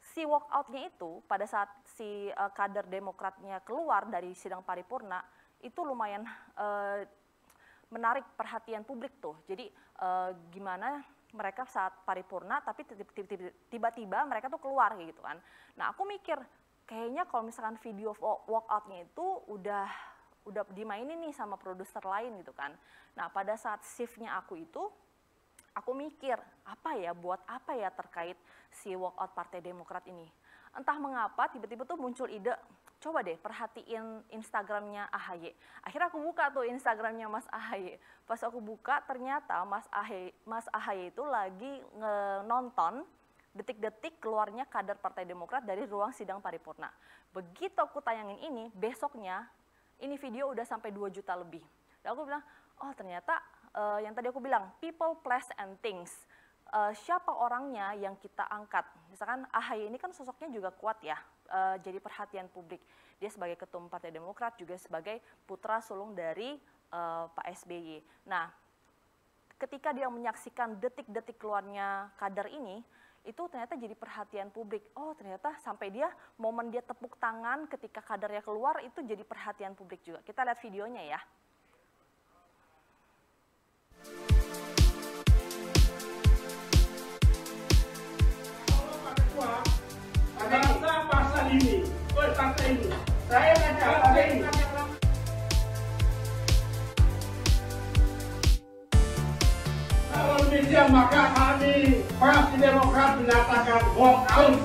[SPEAKER 6] si walkoutnya itu pada saat si uh, kader Demokratnya keluar dari sidang paripurna itu lumayan uh, menarik perhatian publik tuh. Jadi uh, gimana mereka saat paripurna tapi tiba-tiba mereka tuh keluar gitu kan. Nah aku mikir kayaknya kalau misalkan video walkoutnya itu udah udah dimainin nih sama produser lain gitu kan. Nah pada saat shiftnya aku itu aku mikir apa ya buat apa ya terkait si walkout Partai Demokrat ini. Entah mengapa tiba-tiba tuh muncul ide coba deh perhatiin Instagramnya AHY. Akhirnya aku buka tuh Instagramnya Mas AHY. Pas aku buka ternyata Mas AHY, Mas AHY itu lagi nonton detik-detik keluarnya kader Partai Demokrat dari ruang sidang paripurna. Begitu aku tayangin ini, besoknya ini video udah sampai 2 juta lebih. Dan aku bilang, oh ternyata uh, yang tadi aku bilang, people, place, and things uh, siapa orangnya yang kita angkat. Misalkan AHY ini kan sosoknya juga kuat ya, uh, jadi perhatian publik. Dia sebagai ketum Partai Demokrat juga sebagai putra sulung dari uh, Pak SBY. Nah, ketika dia menyaksikan detik-detik keluarnya kader ini, itu ternyata jadi perhatian publik. Oh ternyata sampai dia momen dia tepuk tangan ketika kadernya keluar itu jadi perhatian publik juga. Kita lihat videonya ya.
[SPEAKER 4] ini, buat bangsa ini. Saya ngajak pada ini. Kalau demikian maka kami Parti Demokrat menyatakan walk out.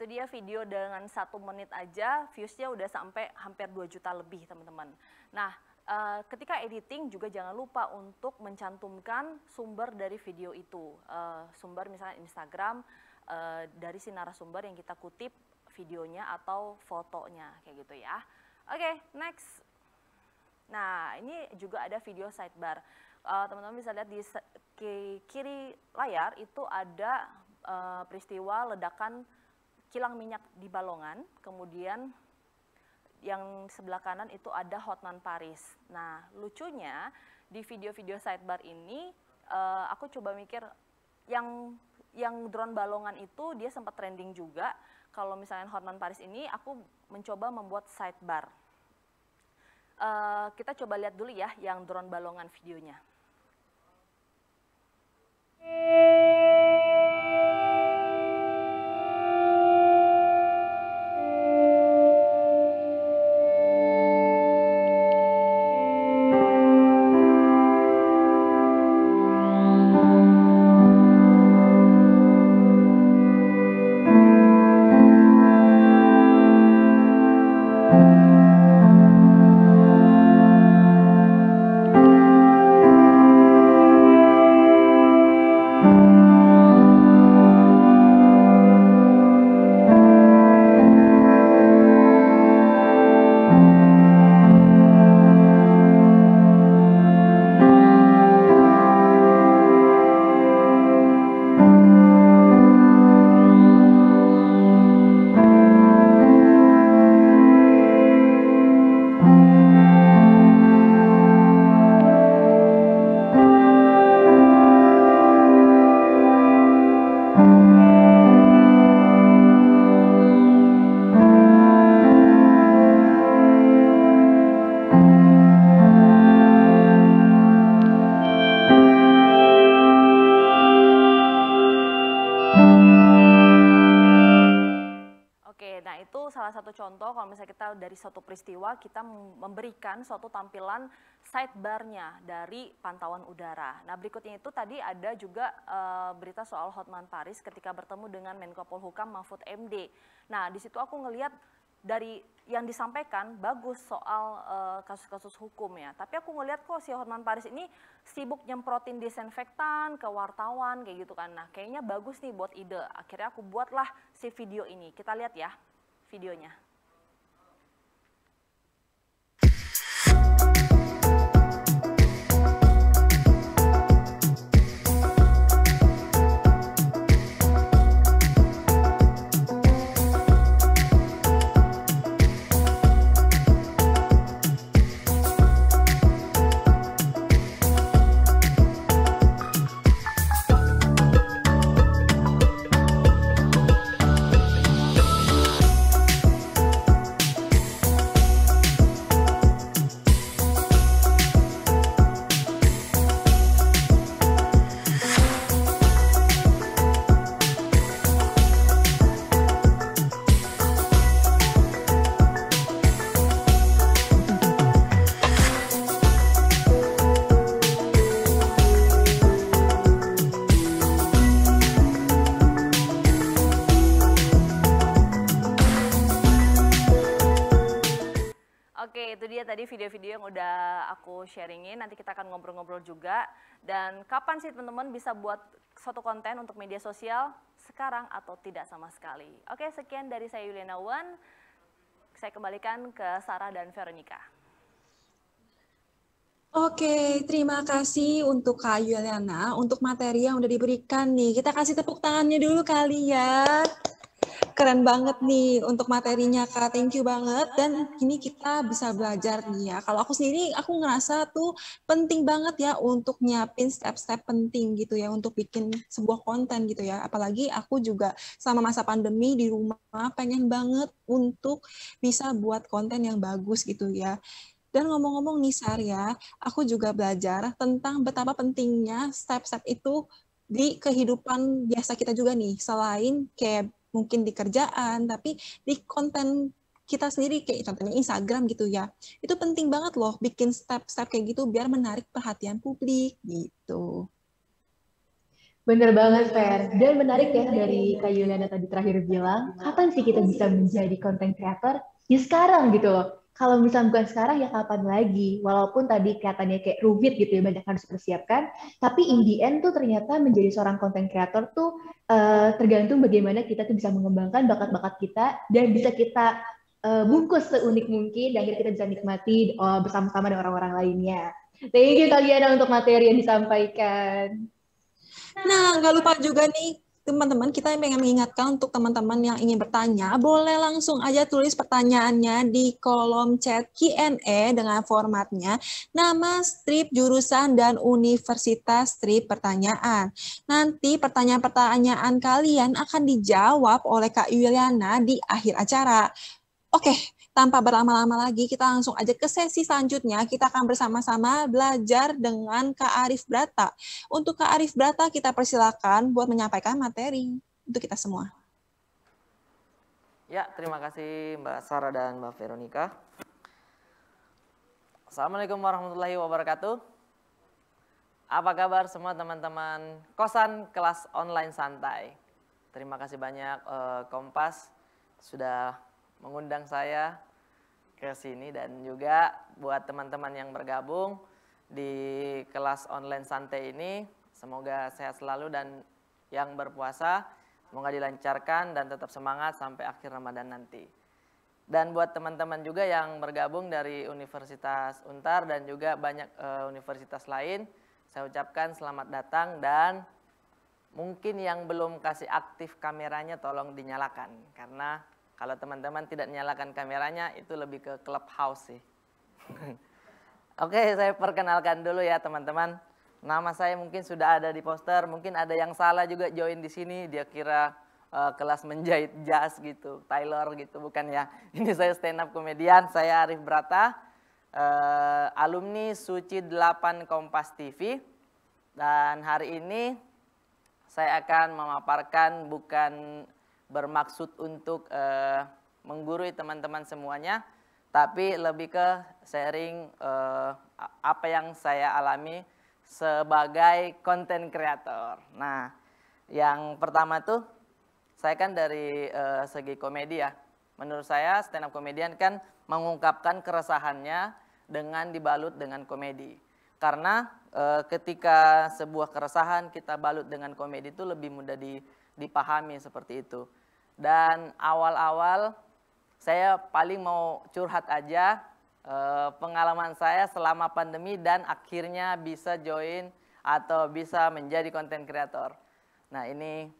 [SPEAKER 6] itu dia video dengan satu menit aja viewsnya udah sampai hampir 2 juta lebih teman-teman. Nah eh, ketika editing juga jangan lupa untuk mencantumkan sumber dari video itu. Eh, sumber misalnya Instagram eh, dari si narasumber yang kita kutip videonya atau fotonya kayak gitu ya. Oke okay, next. Nah ini juga ada video sidebar. Teman-teman bisa lihat di kiri layar itu ada peristiwa ledakan kilang minyak di Balongan, kemudian yang sebelah kanan itu ada Hotman Paris. Nah, lucunya di video-video sidebar ini uh, aku coba mikir yang yang drone balongan itu dia sempat trending juga. Kalau misalnya Hotman Paris ini aku mencoba membuat sidebar. Uh, kita coba lihat dulu ya yang drone balongan videonya. peristiwa kita memberikan suatu tampilan sidebarnya dari pantauan udara. Nah berikutnya itu tadi ada juga e, berita soal Hotman Paris ketika bertemu dengan Menko Polhukam Mahfud MD. Nah di situ aku ngelihat dari yang disampaikan bagus soal eh, kasus-kasus e, hukum ya. Tapi aku ngelihat kok si Hotman Paris ini sibuk nyemprotin disinfektan ke wartawan kayak gitu kan. Nah kayaknya bagus nih buat ide. Akhirnya aku buatlah si video ini. Kita lihat ya videonya. dia tadi video-video yang udah aku sharingin, nanti kita akan ngobrol-ngobrol juga. Dan kapan sih teman-teman bisa buat suatu konten untuk media sosial? Sekarang atau tidak sama sekali. Oke, sekian dari saya Yuliana Wan. Saya kembalikan ke Sarah dan Veronica.
[SPEAKER 3] Oke, terima kasih untuk Kak Yuliana untuk materi yang udah diberikan nih. Kita kasih tepuk tangannya dulu kali ya keren banget nih untuk materinya Kak. Thank you banget dan kini kita bisa belajar nih ya. Kalau aku sendiri aku ngerasa tuh penting banget ya untuk nyiapin step-step penting gitu ya untuk bikin sebuah konten gitu ya. Apalagi aku juga sama masa pandemi di rumah pengen banget untuk bisa buat konten yang bagus gitu ya. Dan ngomong-ngomong nih Sar ya, aku juga belajar tentang betapa pentingnya step-step itu di kehidupan biasa kita juga nih, selain kayak mungkin di kerjaan, tapi di konten kita sendiri kayak contohnya Instagram gitu ya. Itu penting banget loh bikin step-step kayak gitu biar menarik perhatian publik
[SPEAKER 2] gitu. Bener banget, Fer. Dan menarik ya dari Kak Yuliana tadi terakhir bilang, kapan sih kita bisa menjadi content creator? Ya sekarang gitu loh kalau misalnya bukan sekarang ya kapan lagi walaupun tadi kelihatannya kayak rumit gitu ya banyak harus persiapkan tapi in the end tuh ternyata menjadi seorang content creator tuh uh, tergantung bagaimana kita tuh bisa mengembangkan bakat-bakat kita dan bisa kita uh, bungkus seunik mungkin dan kita bisa nikmati uh, bersama-sama dengan orang-orang lainnya thank you Taliana untuk materi yang disampaikan nah nggak lupa juga
[SPEAKER 3] nih teman-teman kita yang ingin mengingatkan untuk teman-teman yang ingin bertanya, boleh langsung aja tulis pertanyaannya di kolom chat Q&A dengan formatnya nama strip, jurusan, dan universitas strip pertanyaan. Nanti pertanyaan-pertanyaan kalian akan dijawab oleh Kak Yuliana di akhir acara. Oke, tanpa berlama-lama lagi, kita langsung aja ke sesi selanjutnya. Kita akan bersama-sama belajar dengan Kak Arif Brata. Untuk Kak Arif Brata, kita persilakan buat menyampaikan materi untuk kita semua.
[SPEAKER 5] Ya, terima kasih Mbak Sarah dan Mbak Veronica. Assalamualaikum warahmatullahi wabarakatuh. Apa kabar semua teman-teman kosan kelas online santai? Terima kasih banyak eh, Kompas sudah mengundang saya ke sini dan juga buat teman-teman yang bergabung di kelas online santai ini semoga sehat selalu dan yang berpuasa semoga dilancarkan dan tetap semangat sampai akhir Ramadan nanti. Dan buat teman-teman juga yang bergabung dari Universitas Untar dan juga banyak e, universitas lain, saya ucapkan selamat datang dan mungkin yang belum kasih aktif kameranya tolong dinyalakan karena kalau teman-teman tidak nyalakan kameranya, itu lebih ke clubhouse sih. Oke, saya perkenalkan dulu ya teman-teman. Nama saya mungkin sudah ada di poster, mungkin ada yang salah juga join di sini, dia kira uh, kelas menjahit jas gitu, Taylor gitu, bukan ya. Ini saya stand up komedian, saya Arif Brata, uh, alumni Suci 8 Kompas TV. Dan hari ini saya akan memaparkan bukan bermaksud untuk uh, menggurui teman-teman semuanya, tapi lebih ke sharing uh, apa yang saya alami sebagai konten kreator. Nah, yang pertama tuh saya kan dari uh, segi komedi ya. Menurut saya stand up komedian kan mengungkapkan keresahannya dengan dibalut dengan komedi. Karena e, ketika sebuah keresahan kita balut dengan komedi itu lebih mudah di, dipahami seperti itu. Dan awal-awal saya paling mau curhat aja eh, pengalaman saya selama pandemi dan akhirnya bisa join atau bisa menjadi konten kreator. Nah ini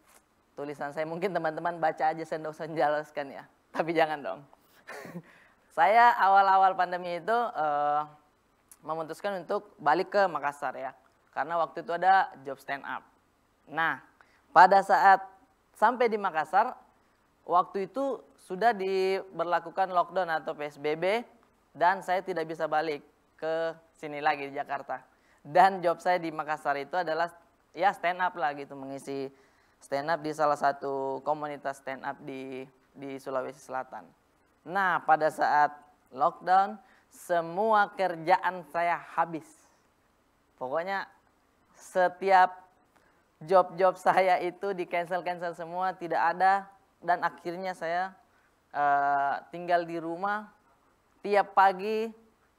[SPEAKER 5] tulisan saya mungkin teman-teman baca aja saya tidak usah menjelaskan ya, tapi jangan dong. saya awal-awal pandemi itu eh, memutuskan untuk balik ke Makassar ya, karena waktu itu ada job stand up. Nah pada saat sampai di Makassar waktu itu sudah diberlakukan lockdown atau PSBB dan saya tidak bisa balik ke sini lagi di Jakarta. Dan job saya di Makassar itu adalah ya stand up lah gitu mengisi stand up di salah satu komunitas stand up di di Sulawesi Selatan. Nah, pada saat lockdown semua kerjaan saya habis. Pokoknya setiap job-job saya itu di cancel-cancel semua, tidak ada dan akhirnya saya uh, tinggal di rumah tiap pagi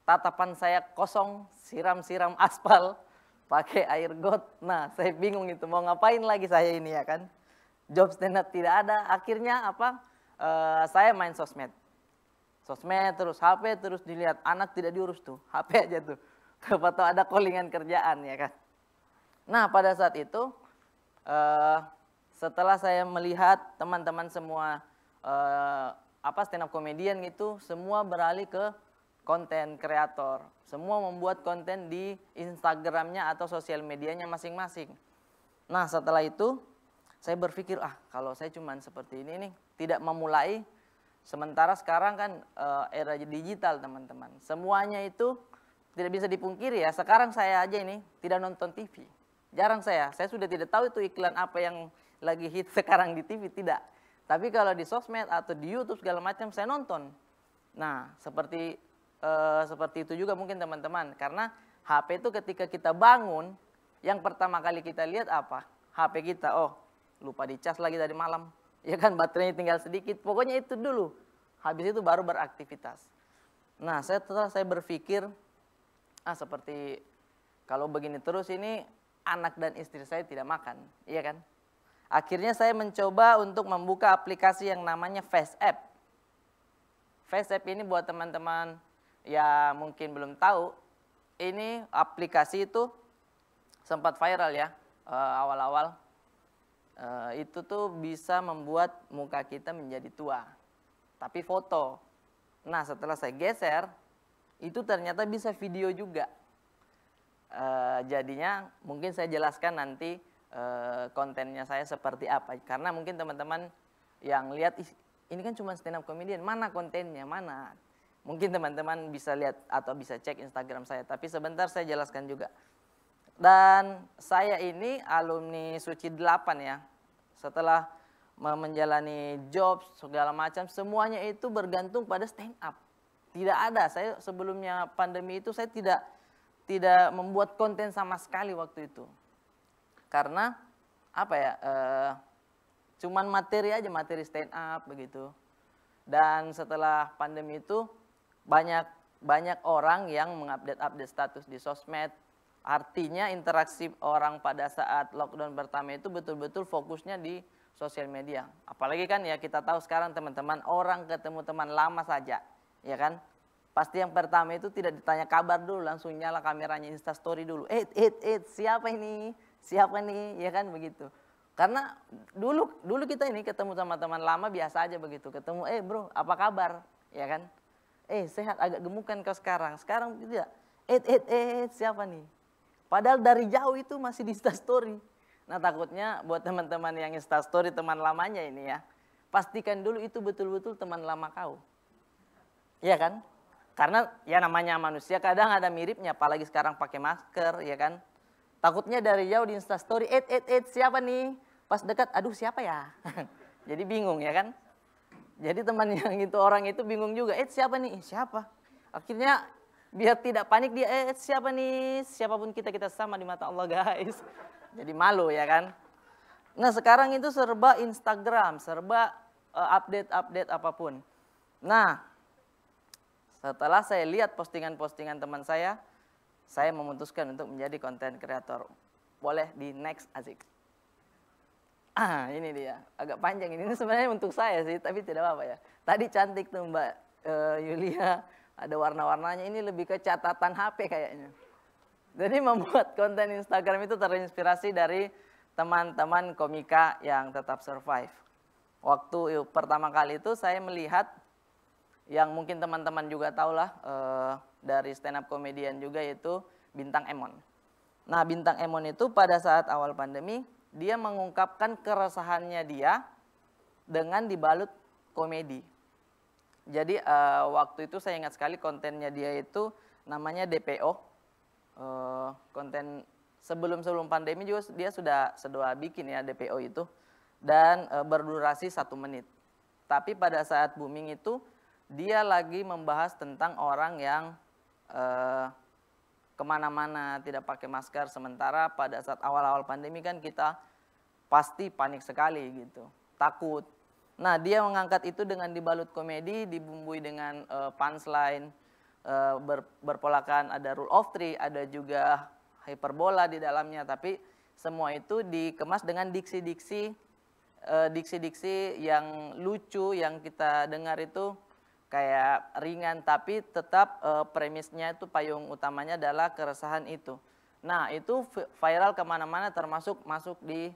[SPEAKER 5] tatapan saya kosong siram-siram aspal pakai air got. Nah, saya bingung itu mau ngapain lagi saya ini ya kan. Job standar tidak ada. Akhirnya apa? Uh, saya main sosmed. Sosmed terus HP terus dilihat anak tidak diurus tuh. HP aja tuh. Kepada ada callingan kerjaan ya kan. Nah, pada saat itu uh, setelah saya melihat teman-teman semua uh, apa stand up comedian gitu semua beralih ke konten kreator semua membuat konten di Instagramnya atau sosial medianya masing-masing nah setelah itu saya berpikir ah kalau saya cuman seperti ini nih tidak memulai sementara sekarang kan uh, era digital teman-teman semuanya itu tidak bisa dipungkiri ya sekarang saya aja ini tidak nonton TV jarang saya saya sudah tidak tahu itu iklan apa yang lagi hit sekarang di TV tidak. Tapi kalau di sosmed atau di YouTube segala macam saya nonton. Nah, seperti eh, seperti itu juga mungkin teman-teman karena HP itu ketika kita bangun yang pertama kali kita lihat apa? HP kita. Oh, lupa dicas lagi dari malam. Ya kan baterainya tinggal sedikit. Pokoknya itu dulu. Habis itu baru beraktivitas. Nah, saya setelah saya berpikir ah seperti kalau begini terus ini anak dan istri saya tidak makan, iya kan? Akhirnya saya mencoba untuk membuka aplikasi yang namanya Face App. Face App ini buat teman-teman ya mungkin belum tahu, ini aplikasi itu sempat viral ya eh, awal-awal. Eh, itu tuh bisa membuat muka kita menjadi tua, tapi foto. Nah setelah saya geser, itu ternyata bisa video juga. Eh, jadinya mungkin saya jelaskan nanti Eh, kontennya saya seperti apa. Karena mungkin teman-teman yang lihat ini kan cuma stand up comedian, mana kontennya, mana. Mungkin teman-teman bisa lihat atau bisa cek Instagram saya, tapi sebentar saya jelaskan juga. Dan saya ini alumni Suci 8 ya. Setelah menjalani job segala macam, semuanya itu bergantung pada stand up. Tidak ada, saya sebelumnya pandemi itu saya tidak tidak membuat konten sama sekali waktu itu karena apa ya e, cuman materi aja materi stand up begitu dan setelah pandemi itu banyak banyak orang yang mengupdate update status di sosmed artinya interaksi orang pada saat lockdown pertama itu betul-betul fokusnya di sosial media apalagi kan ya kita tahu sekarang teman-teman orang ketemu teman lama saja ya kan Pasti yang pertama itu tidak ditanya kabar dulu, langsung nyala kameranya Instastory dulu. Eh, eh, eh, siapa ini? siapa nih ya kan begitu karena dulu dulu kita ini ketemu sama teman lama biasa aja begitu ketemu eh bro apa kabar ya kan eh sehat agak gemukan kau sekarang sekarang tidak eh eh eh, eh siapa nih padahal dari jauh itu masih di story nah takutnya buat teman-teman yang story teman lamanya ini ya pastikan dulu itu betul-betul teman lama kau ya kan karena ya namanya manusia kadang ada miripnya apalagi sekarang pakai masker ya kan Takutnya dari jauh di instastory, et eh, et eh, et eh, siapa nih? Pas dekat, aduh siapa ya? Jadi bingung ya kan? Jadi teman yang itu orang itu bingung juga, eh siapa nih? Siapa? Akhirnya biar tidak panik dia, eh siapa nih? Siapapun kita, kita sama di mata Allah guys. Jadi malu ya kan? Nah sekarang itu serba Instagram, serba update-update uh, apapun. Nah setelah saya lihat postingan-postingan teman saya, saya memutuskan untuk menjadi konten kreator. Boleh di next Azik. Ah, ini dia. Agak panjang ini. sebenarnya untuk saya sih, tapi tidak apa-apa ya. Tadi cantik tuh Mbak uh, Yulia, ada warna-warnanya. Ini lebih ke catatan HP kayaknya. Jadi membuat konten Instagram itu terinspirasi dari teman-teman komika yang tetap survive. Waktu pertama kali itu saya melihat yang mungkin teman-teman juga tahu lah, eh, dari stand up komedian juga yaitu Bintang Emon. Nah, Bintang Emon itu pada saat awal pandemi dia mengungkapkan keresahannya dia dengan dibalut komedi. Jadi uh, waktu itu saya ingat sekali kontennya dia itu namanya DPO. Uh, eh, konten sebelum-sebelum pandemi juga dia sudah sedua bikin ya DPO itu dan uh, berdurasi satu menit. Tapi pada saat booming itu dia lagi membahas tentang orang yang Eh, kemana-mana, tidak pakai masker. Sementara pada saat awal-awal pandemi kan kita pasti panik sekali gitu, takut. Nah dia mengangkat itu dengan dibalut komedi, dibumbui dengan uh, punchline, uh, ber, berpolakan ada rule of three, ada juga hiperbola di dalamnya. Tapi semua itu dikemas dengan diksi-diksi, diksi-diksi yang lucu yang kita dengar itu kayak ringan tapi tetap e, premisnya itu payung utamanya adalah keresahan itu. Nah itu viral kemana-mana termasuk masuk di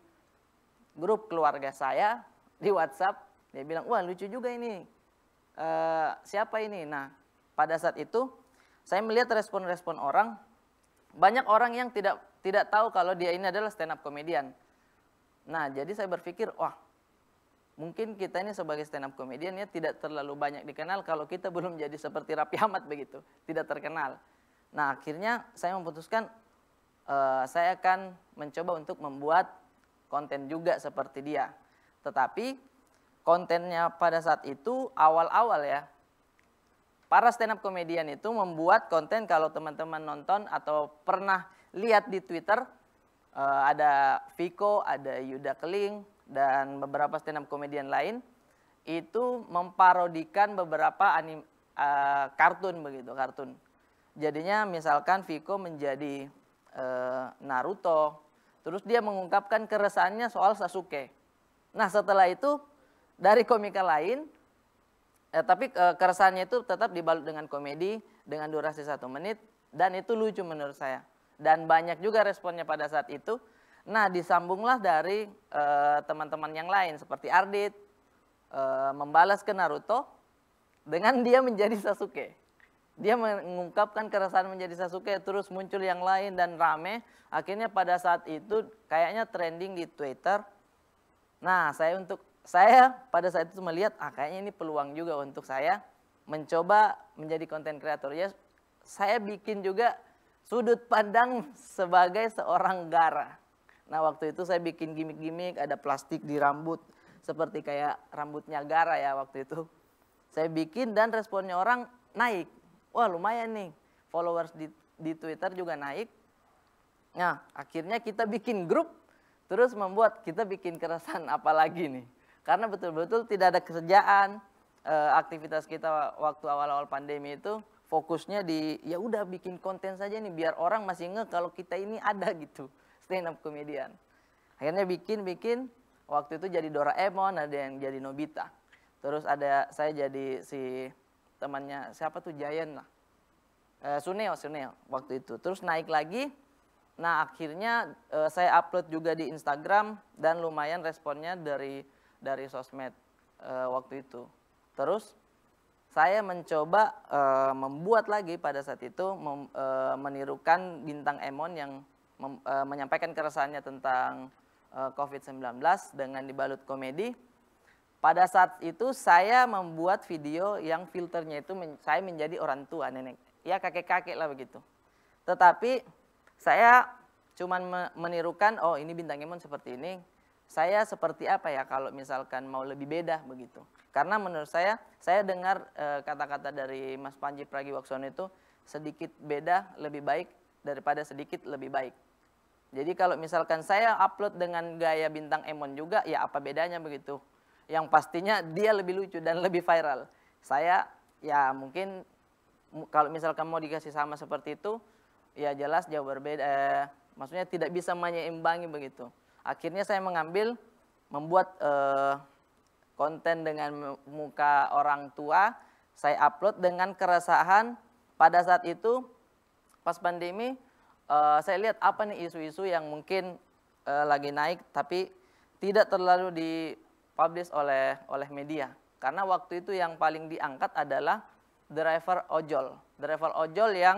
[SPEAKER 5] grup keluarga saya di WhatsApp dia bilang wah lucu juga ini e, siapa ini? Nah pada saat itu saya melihat respon-respon orang banyak orang yang tidak tidak tahu kalau dia ini adalah stand up komedian. Nah jadi saya berpikir wah mungkin kita ini sebagai stand up comedian ya tidak terlalu banyak dikenal kalau kita belum jadi seperti Rapi Ahmad begitu, tidak terkenal. Nah akhirnya saya memutuskan uh, saya akan mencoba untuk membuat konten juga seperti dia. Tetapi kontennya pada saat itu awal-awal ya, para stand up comedian itu membuat konten kalau teman-teman nonton atau pernah lihat di Twitter uh, ada Viko, ada Yuda Keling, dan beberapa stand up komedian lain itu memparodikan beberapa anim, uh, kartun begitu kartun jadinya misalkan Viko menjadi uh, Naruto terus dia mengungkapkan keresahannya soal Sasuke nah setelah itu dari komika lain eh, tapi uh, keresahannya itu tetap dibalut dengan komedi dengan durasi satu menit dan itu lucu menurut saya dan banyak juga responnya pada saat itu Nah, disambunglah dari eh, teman-teman uh, yang lain seperti Ardit uh, eh, membalas ke Naruto dengan dia menjadi Sasuke. Dia mengungkapkan keresahan menjadi Sasuke, terus muncul yang lain dan rame. Akhirnya pada saat itu kayaknya trending di Twitter. Nah, saya untuk saya pada saat itu melihat ah kayaknya ini peluang juga untuk saya mencoba menjadi konten kreator. Ya, saya bikin juga sudut pandang sebagai seorang gara Nah waktu itu saya bikin gimmick-gimmick, ada plastik di rambut seperti kayak rambutnya Gara ya waktu itu. Saya bikin dan responnya orang naik. Wah lumayan nih, followers di, di Twitter juga naik. Nah akhirnya kita bikin grup, terus membuat kita bikin keresan apalagi nih. Karena betul-betul tidak ada kerjaan, e, eh, aktivitas kita waktu awal-awal pandemi itu fokusnya di ya udah bikin konten saja nih biar orang masih nge kalau kita ini ada gitu stand up comedian. Akhirnya bikin-bikin waktu itu jadi Doraemon, ada yang jadi Nobita. Terus ada saya jadi si temannya siapa tuh Giant lah. E, Suneo, Suneo waktu itu. Terus naik lagi. Nah, akhirnya e, saya upload juga di Instagram dan lumayan responnya dari dari sosmed e, waktu itu. Terus saya mencoba e, membuat lagi pada saat itu mem, e, menirukan bintang Emon yang mem, e, menyampaikan keresahannya tentang e, eh, COVID-19 dengan dibalut komedi. Pada saat itu saya membuat video yang filternya itu men, saya menjadi orang tua nenek, ya kakek-kakek lah begitu. Tetapi saya cuman menirukan, oh ini bintang Emon seperti ini, saya seperti apa ya kalau misalkan mau lebih beda begitu. Karena menurut saya, saya dengar eh, kata-kata e, dari Mas Panji Pragiwaksono itu sedikit beda lebih baik daripada sedikit lebih baik. Jadi kalau misalkan saya upload dengan gaya bintang Emon juga, ya apa bedanya begitu? Yang pastinya dia lebih lucu dan lebih viral. Saya ya mungkin kalau misalkan mau dikasih sama seperti itu, ya jelas jauh berbeda. maksudnya tidak bisa menyeimbangi begitu. Akhirnya saya mengambil, membuat eh, konten dengan muka orang tua, saya upload dengan keresahan pada saat itu pas pandemi uh, saya lihat apa nih isu-isu yang mungkin uh, lagi naik tapi tidak terlalu dipublish oleh oleh media. Karena waktu itu yang paling diangkat adalah driver ojol. Driver ojol yang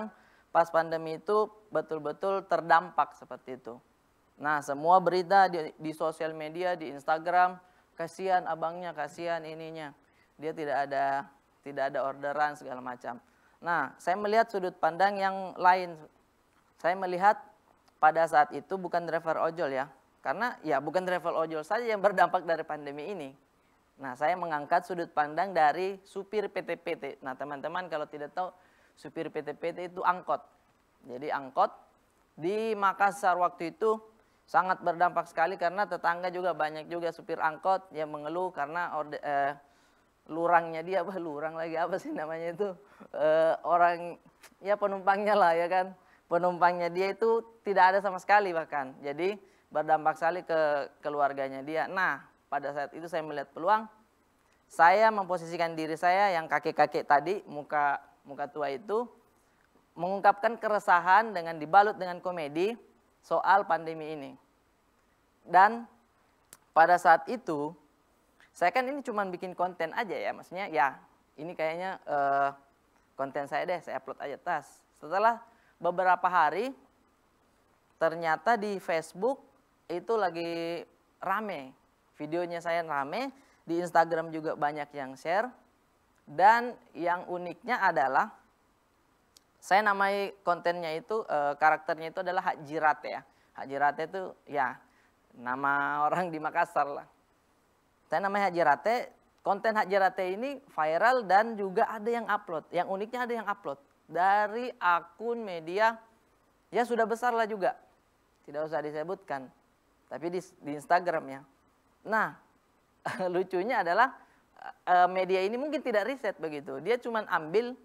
[SPEAKER 5] pas pandemi itu betul-betul terdampak seperti itu. Nah, semua berita di, di sosial media, di Instagram, kasihan abangnya, kasihan ininya. Dia tidak ada tidak ada orderan segala macam. Nah, saya melihat sudut pandang yang lain saya melihat pada saat itu bukan driver ojol ya. Karena ya bukan driver ojol saja yang berdampak dari pandemi ini. Nah, saya mengangkat sudut pandang dari supir PT-PT. Nah, teman-teman kalau tidak tahu, supir PT-PT itu angkot. Jadi angkot di Makassar waktu itu sangat berdampak sekali karena tetangga juga banyak juga supir angkot yang mengeluh karena orde, eh, lurangnya dia apa lurang lagi apa sih namanya itu eh, orang ya penumpangnya lah ya kan penumpangnya dia itu tidak ada sama sekali bahkan. Jadi berdampak sekali ke keluarganya dia. Nah, pada saat itu saya melihat peluang, saya memposisikan diri saya yang kakek-kakek tadi, muka muka tua itu, mengungkapkan keresahan dengan dibalut dengan komedi soal pandemi ini. Dan pada saat itu, saya kan ini cuma bikin konten aja ya, maksudnya ya ini kayaknya uh, konten saya deh, saya upload aja tas. Setelah beberapa hari ternyata di Facebook itu lagi rame. Videonya saya rame, di Instagram juga banyak yang share. Dan yang uniknya adalah saya namai kontennya itu eh, karakternya itu adalah Rate ya. Rate itu ya nama orang di Makassar lah. Saya namanya Haji Rate, konten Haji Rate ini viral dan juga ada yang upload. Yang uniknya ada yang upload dari akun media ya sudah besar lah juga. Tidak usah disebutkan. Tapi di, di Instagramnya. Nah lucunya adalah eh, media ini mungkin tidak riset begitu. Dia cuma ambil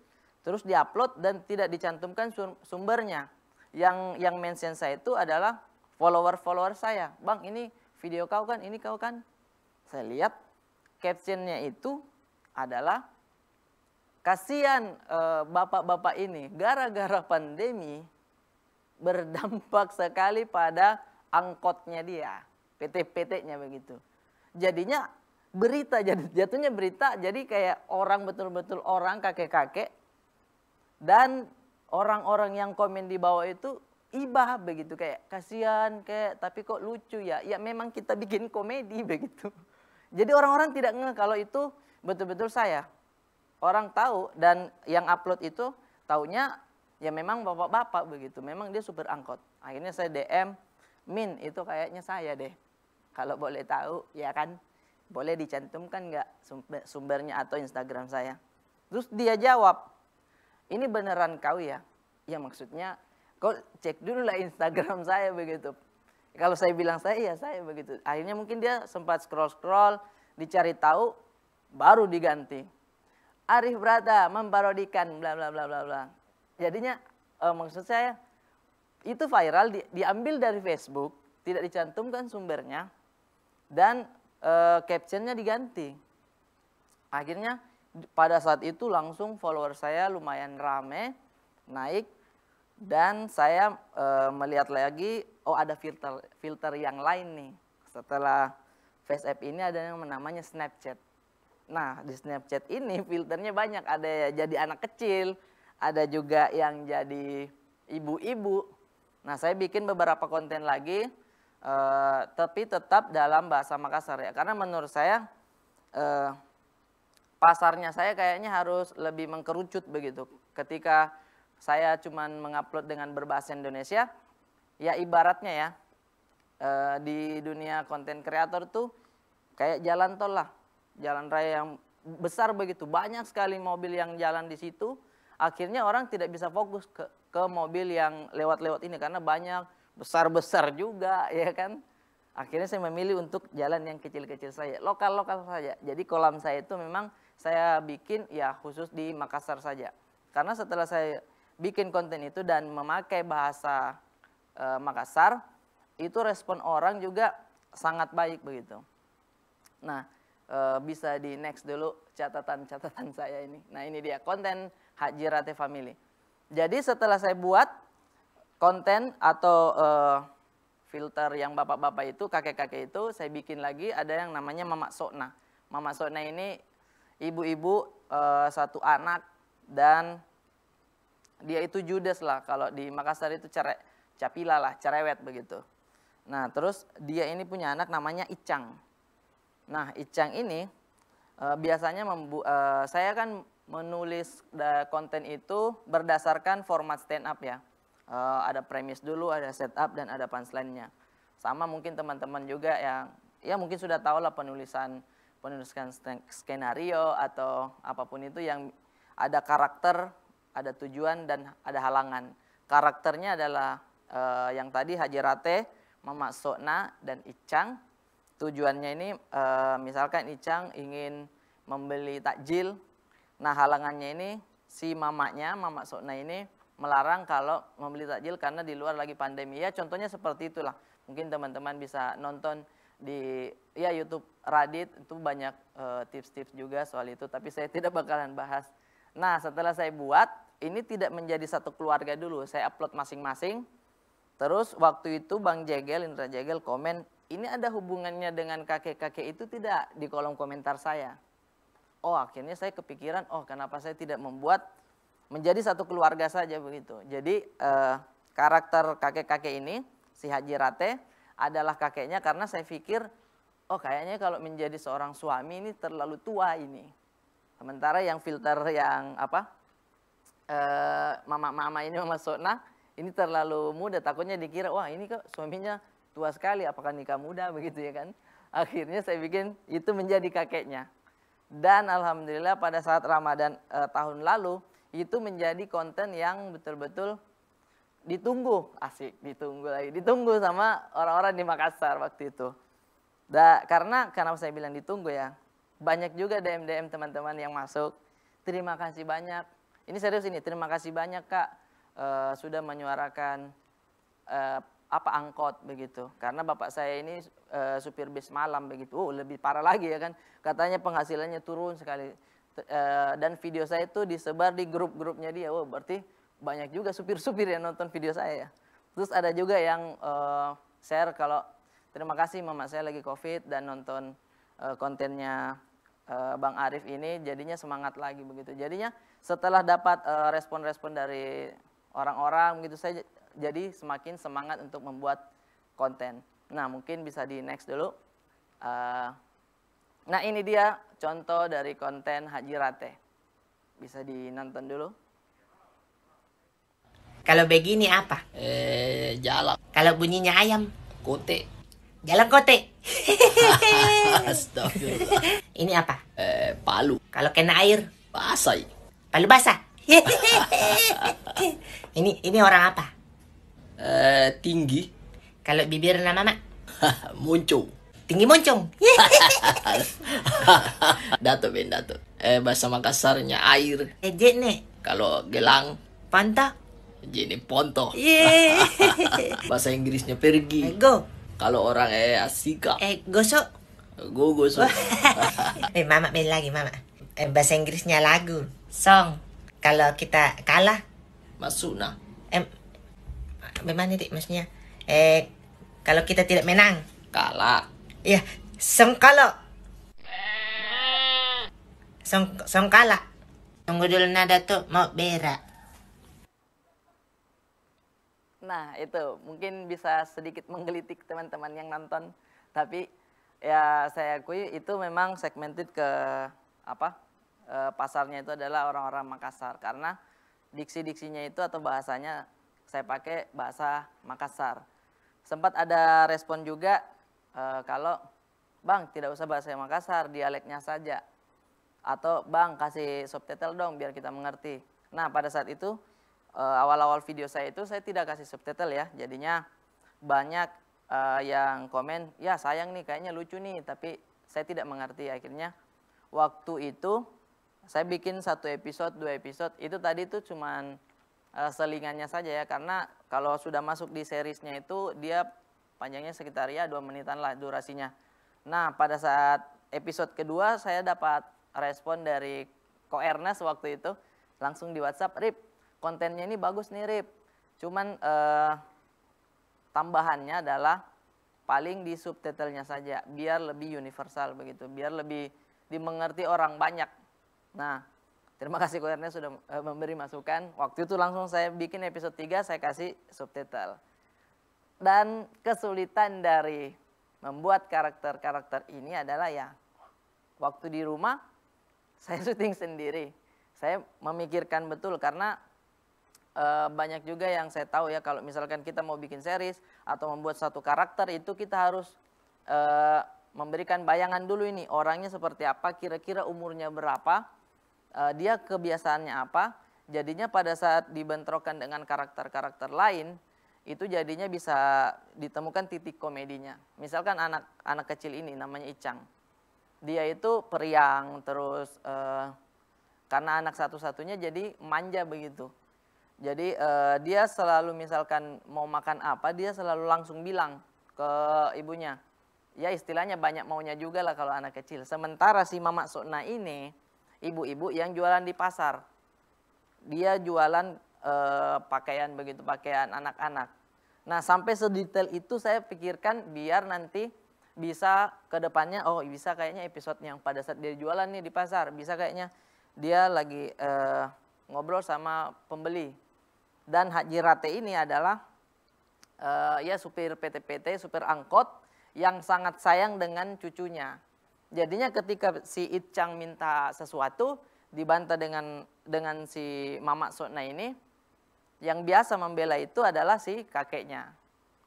[SPEAKER 5] terus diupload dan tidak dicantumkan sumbernya. Yang yang mention saya itu adalah follower-follower saya. Bang ini video kau kan, ini kau kan. Saya lihat captionnya itu adalah kasihan eh, bapak-bapak ini gara-gara pandemi berdampak sekali pada angkotnya dia, PT-PT-nya begitu. Jadinya berita jatuhnya berita jadi kayak orang betul-betul orang kakek-kakek dan orang-orang yang komen di bawah itu ibah begitu kayak kasihan kayak tapi kok lucu ya ya memang kita bikin komedi begitu jadi orang-orang tidak ngeh kalau itu betul-betul saya orang tahu dan yang upload itu taunya ya memang bapak-bapak begitu. Memang dia super angkot. Akhirnya saya DM, Min itu kayaknya saya deh. Kalau boleh tahu ya kan boleh dicantumkan nggak sumbernya atau Instagram saya. Terus dia jawab, ini beneran kau ya? Ya maksudnya kok cek dulu lah Instagram saya begitu. Kalau saya bilang saya, ya saya begitu. Akhirnya mungkin dia sempat scroll-scroll, dicari tahu, baru diganti. Arif Brata memparodikan bla bla bla bla bla. Jadinya uh, maksud saya itu viral di, diambil dari Facebook, tidak dicantumkan sumbernya dan uh, captionnya diganti. Akhirnya pada saat itu langsung follower saya lumayan rame, naik dan saya e, melihat lagi oh ada filter filter yang lain nih setelah face app ini ada yang namanya Snapchat Nah di Snapchat ini filternya banyak, ada ya jadi anak kecil, ada juga yang jadi ibu-ibu. Nah saya bikin beberapa konten lagi, eh, tapi tetap dalam bahasa Makassar ya. Karena menurut saya eh, pasarnya saya kayaknya harus lebih mengkerucut begitu. Ketika saya cuma mengupload dengan berbahasa Indonesia, ya ibaratnya ya, eh, di dunia konten kreator tuh kayak jalan tol lah jalan raya yang besar begitu banyak sekali mobil yang jalan di situ akhirnya orang tidak bisa fokus ke, ke mobil yang lewat-lewat ini karena banyak besar-besar juga ya kan akhirnya saya memilih untuk jalan yang kecil-kecil saja lokal-lokal saja jadi kolam saya itu memang saya bikin ya khusus di Makassar saja karena setelah saya bikin konten itu dan memakai bahasa e, Makassar itu respon orang juga sangat baik begitu nah uh, bisa di next dulu catatan-catatan saya ini. Nah ini dia konten Haji Rate Family. Jadi setelah saya buat konten atau uh, filter yang bapak-bapak itu, kakek-kakek itu, saya bikin lagi ada yang namanya Mama Sokna. Mama Sokna ini ibu-ibu uh, satu anak dan dia itu judes lah kalau di Makassar itu cerai capila lah, cerewet begitu. Nah terus dia ini punya anak namanya Icang. Nah, Icang ini uh, biasanya membu uh, saya kan menulis konten itu berdasarkan format stand up ya. Uh, ada premis dulu, ada setup dan ada punchline-nya. Sama mungkin teman-teman juga yang ya mungkin sudah tahu lah penulisan penulisan skenario atau apapun itu yang ada karakter, ada tujuan dan ada halangan. Karakternya adalah uh, yang tadi Haji Rate, Mama Sokna dan Icang Tujuannya ini e, misalkan Icang ingin membeli takjil, nah halangannya ini si mamanya, mamak Sokna ini melarang kalau membeli takjil karena di luar lagi pandemi. Ya contohnya seperti itulah. Mungkin teman-teman bisa nonton di ya YouTube Radit itu banyak eh, tips-tips uh, juga soal itu tapi saya tidak bakalan bahas. Nah, setelah saya buat ini tidak menjadi satu keluarga dulu. Saya upload masing-masing. Terus waktu itu Bang Jegel, Indra Jegel komen ini ada hubungannya dengan kakek-kakek itu tidak di kolom komentar saya. Oh akhirnya saya kepikiran, oh kenapa saya tidak membuat menjadi satu keluarga saja begitu. Jadi eh, karakter kakek-kakek ini, si Haji Rate adalah kakeknya karena saya pikir, oh kayaknya kalau menjadi seorang suami ini terlalu tua ini. Sementara yang filter yang apa, mama eh, mama-mama ini, mama Sona, ini terlalu muda takutnya dikira wah ini kok suaminya tua sekali, apakah nikah muda begitu ya kan? Akhirnya saya bikin itu menjadi kakeknya. Dan alhamdulillah pada saat Ramadan e, tahun lalu itu menjadi konten yang betul-betul ditunggu, asik, ditunggu lagi, ditunggu sama orang-orang di Makassar waktu itu. Da, karena karena saya bilang ditunggu ya, banyak juga DM-DM teman-teman yang masuk. Terima kasih banyak. Ini serius ini, terima kasih banyak Kak e, sudah menyuarakan eh, apa angkot begitu karena bapak saya ini e, supir bis malam begitu oh, lebih parah lagi ya kan katanya penghasilannya turun sekali e, dan video saya itu disebar di grup-grupnya dia oh berarti banyak juga supir-supir yang nonton video saya ya terus ada juga yang e, share kalau terima kasih mama saya lagi covid dan nonton e, kontennya e, bang Arif ini jadinya semangat lagi begitu jadinya setelah dapat respon-respon dari orang-orang gitu saya jadi semakin semangat untuk membuat konten. Nah, mungkin bisa di next dulu. Uh, nah, ini dia contoh dari konten Haji Rate. Bisa dinonton dulu. Kalau begini apa? Eh, jalak. Kalau bunyinya ayam? Kote. Jalak kote. Astagfirullah. ini apa? Eh, palu. Kalau kena air? Basah. Palu basah. ini ini orang apa? Eh, tinggi. Kalau bibir nama mak?
[SPEAKER 7] muncung. Tinggi
[SPEAKER 5] muncung. dato bin dato. Eh bahasa Makassarnya air. ejek nih. Kalau gelang. Panta. Jadi ponto. bahasa Inggrisnya pergi. Go. Kalau orang eh asika. Eh gosok. Go gosok. eh mama beli lagi mama. Eh, bahasa Inggrisnya lagu. Song. Kalau kita kalah. masuk nah. Eh, bagaimana dik maksudnya eh kalau kita tidak menang kalah ya sengkala Song, song kalah, tunggu dulu nada tuh
[SPEAKER 4] mau berak
[SPEAKER 5] Nah, itu mungkin bisa sedikit menggelitik teman-teman yang nonton, tapi ya saya akui itu memang segmented ke apa? E, pasarnya itu adalah orang-orang Makassar karena diksi-diksinya itu atau bahasanya saya pakai bahasa Makassar. Sempat ada respon juga e, kalau Bang, tidak usah bahasa Makassar, dialeknya saja. Atau Bang, kasih subtitle dong biar kita mengerti. Nah, pada saat itu eh, awal-awal video saya itu saya tidak kasih subtitle ya. Jadinya banyak eh, yang komen, "Ya, sayang nih kayaknya lucu nih, tapi saya tidak mengerti." Akhirnya waktu itu saya bikin satu episode, dua episode. Itu tadi tuh cuman Eh, selingannya saja ya karena kalau sudah masuk di seriesnya itu dia panjangnya sekitar ya dua menitan lah durasinya. Nah pada saat episode kedua saya dapat respon dari Ko Ernest waktu itu langsung di WhatsApp, Rip kontennya ini bagus nih Rip, cuman eh, tambahannya adalah paling di subtitlenya saja biar lebih universal begitu, biar lebih dimengerti orang banyak. Nah Terima kasih Kuernya sudah eh, memberi masukan. Waktu itu langsung saya bikin episode 3, saya kasih subtitle. Dan kesulitan dari membuat karakter-karakter ini adalah ya, waktu di rumah saya syuting sendiri. Saya memikirkan betul karena e, banyak juga yang saya tahu ya kalau misalkan kita mau bikin series atau membuat satu karakter itu kita harus e, memberikan bayangan dulu ini orangnya seperti apa, kira-kira umurnya berapa, uh, dia kebiasaannya apa, jadinya pada saat dibentrokan dengan karakter-karakter lain, itu jadinya bisa ditemukan titik komedinya. Misalkan anak anak kecil ini namanya Icang. Dia itu periang terus eh, karena anak satu-satunya jadi manja begitu. Jadi eh, dia selalu misalkan mau makan apa dia selalu langsung bilang ke ibunya. Ya istilahnya banyak maunya juga lah kalau anak kecil. Sementara si Mama Sokna ini ibu-ibu yang jualan di pasar. Dia jualan e, pakaian begitu, pakaian anak-anak. Nah, sampai sedetail itu saya pikirkan biar nanti bisa ke depannya, oh bisa kayaknya episode yang pada saat dia jualan nih di pasar, bisa kayaknya dia lagi e, ngobrol sama pembeli. Dan Haji Rate ini adalah e, ya supir PT-PT, supir angkot yang sangat sayang dengan cucunya Jadinya ketika si Itchang minta sesuatu dibantah dengan dengan si Mamak Sotna ini, yang biasa membela itu adalah si kakeknya.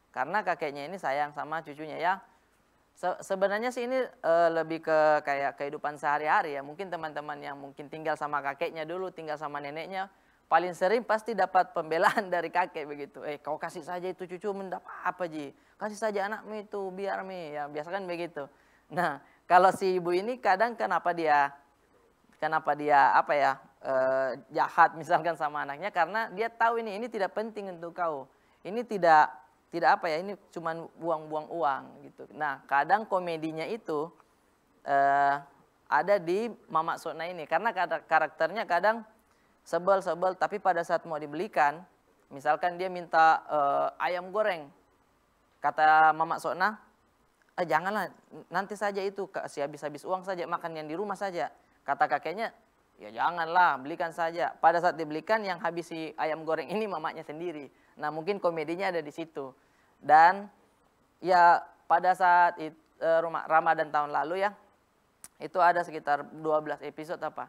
[SPEAKER 5] Karena kakeknya ini sayang sama cucunya ya. Se sebenarnya sih ini e, lebih ke kayak kehidupan sehari-hari ya. Mungkin teman-teman yang mungkin tinggal sama kakeknya dulu, tinggal sama neneknya, paling sering pasti dapat pembelaan dari kakek begitu. Eh, kau kasih saja itu cucu mendapat apa ji? Kasih saja anakmu itu biar mi ya. biasakan begitu. Nah, kalau si ibu ini kadang kenapa dia kenapa dia apa ya eh, jahat misalkan sama anaknya karena dia tahu ini ini tidak penting untuk kau. Ini tidak tidak apa ya ini cuma buang-buang uang gitu. Nah, kadang komedinya itu eh, ada di Mama Sona ini karena karakternya kadang sebel-sebel tapi pada saat mau dibelikan misalkan dia minta eh, ayam goreng kata Mama Sona ah, janganlah nanti saja itu si habis-habis uang saja makan yang di rumah saja kata kakeknya ya janganlah belikan saja pada saat dibelikan yang habis si ayam goreng ini mamanya sendiri nah mungkin komedinya ada di situ dan ya pada saat itu, eh, rumah Ramadan tahun lalu ya itu ada sekitar 12 episode apa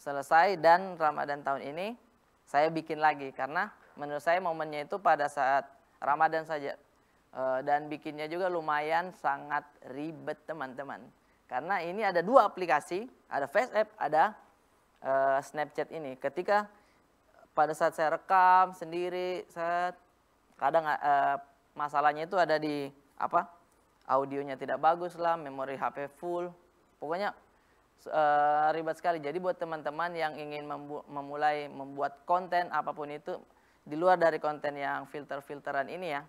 [SPEAKER 5] selesai dan Ramadan tahun ini saya bikin lagi karena menurut saya momennya itu pada saat Ramadan saja Eh, dan bikinnya juga lumayan sangat ribet teman-teman. Karena ini ada dua aplikasi, ada FaceApp, ada uh, Snapchat ini. Ketika pada saat saya rekam sendiri, saya kadang uh, masalahnya itu ada di apa? Audionya tidak bagus lah, memori HP full. Pokoknya uh, ribet sekali. Jadi buat teman-teman yang ingin membu memulai membuat konten apapun itu di luar dari konten yang filter-filteran ini ya,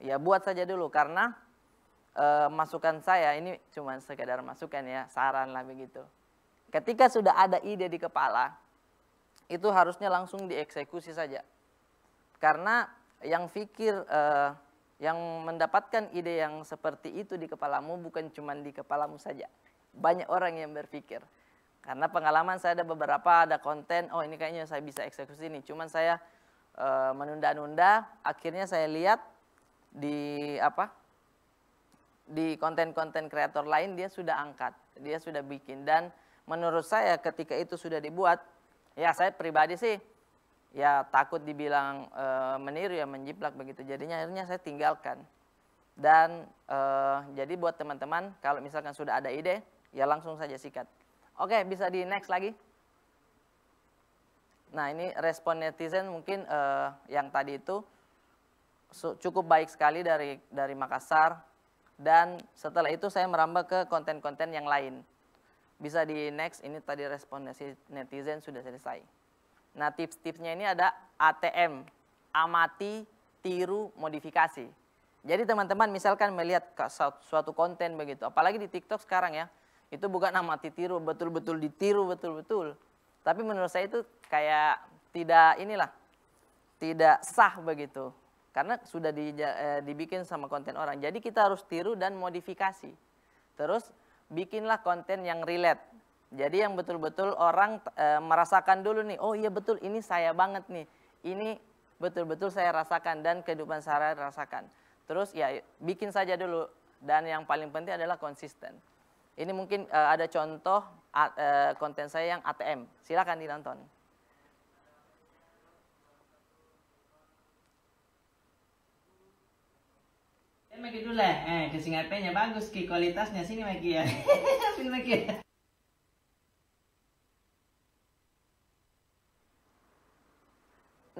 [SPEAKER 5] Ya buat saja dulu karena e, masukan saya ini cuma sekedar masukan ya, saran lah begitu. Ketika sudah ada ide di kepala, itu harusnya langsung dieksekusi saja. Karena yang pikir e, eh, yang mendapatkan ide yang seperti itu di kepalamu bukan cuma di kepalamu saja. Banyak orang yang berpikir. Karena pengalaman saya ada beberapa ada konten, oh ini kayaknya saya bisa eksekusi ini. Cuman saya e, menunda-nunda, akhirnya saya lihat di apa di konten-konten kreator lain dia sudah angkat, dia sudah bikin dan menurut saya ketika itu sudah dibuat, ya saya pribadi sih ya takut dibilang e, meniru ya menjiplak begitu. Jadinya akhirnya saya tinggalkan. Dan e, jadi buat teman-teman kalau misalkan sudah ada ide ya langsung saja sikat. Oke, bisa di next lagi. Nah, ini respon netizen mungkin e, yang tadi itu cukup baik sekali dari dari Makassar dan setelah itu saya merambah ke konten-konten yang lain. Bisa di next ini tadi respondensi netizen sudah selesai. Nah, tips-tipsnya ini ada ATM, amati, tiru, modifikasi. Jadi teman-teman misalkan melihat suatu konten begitu, apalagi di TikTok sekarang ya, itu bukan amati tiru, betul-betul ditiru betul-betul. Tapi menurut saya itu kayak tidak inilah, tidak sah begitu. Karena sudah di, e, dibikin sama konten orang. Jadi kita harus tiru dan modifikasi. Terus bikinlah konten yang relate. Jadi yang betul-betul orang e, merasakan dulu nih, oh iya betul ini saya banget nih. Ini betul-betul saya rasakan dan kehidupan saya rasakan. Terus ya bikin saja dulu dan yang paling penting adalah konsisten. Ini mungkin uh, ada contoh uh, konten saya yang ATM, silakan ditonton. Maggie dulu lah. Eh, casing HP-nya bagus, Ki. Kualitasnya sini, Maggie ya. sini, Maggie ya.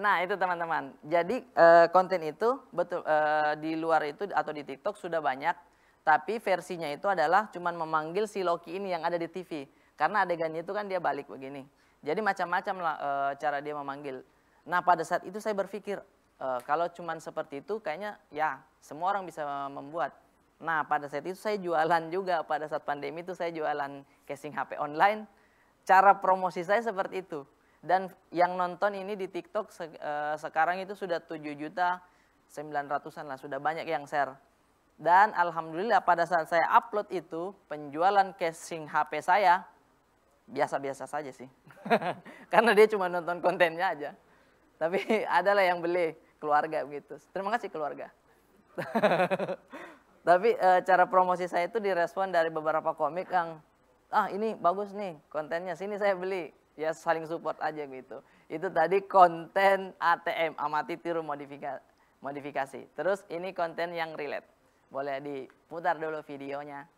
[SPEAKER 5] Nah itu teman-teman. Jadi e, konten itu betul e, di luar itu atau di TikTok sudah banyak, tapi versinya itu adalah cuman memanggil si Loki ini yang ada di TV. Karena adegannya itu kan dia balik begini. Jadi macam-macam e, cara dia memanggil. Nah pada saat itu saya berpikir, Eh, kalau cuman seperti itu kayaknya ya semua orang bisa membuat. Nah pada saat itu saya jualan juga pada saat pandemi itu saya jualan casing HP online. Cara promosi saya seperti itu. Dan yang nonton ini di TikTok se uh, sekarang itu sudah 7 juta 900-an lah sudah banyak yang share. Dan alhamdulillah pada saat saya upload itu penjualan casing HP saya biasa-biasa saja sih. Karena dia cuma nonton kontennya aja. Tapi adalah yang beli keluarga begitu. Terima kasih keluarga. Tapi e, cara promosi saya itu direspon dari beberapa komik yang ah ini bagus nih kontennya sini saya beli ya saling support aja gitu. Itu tadi konten ATM amati tiru modifika, modifikasi. Terus ini konten yang relate. Boleh diputar dulu videonya.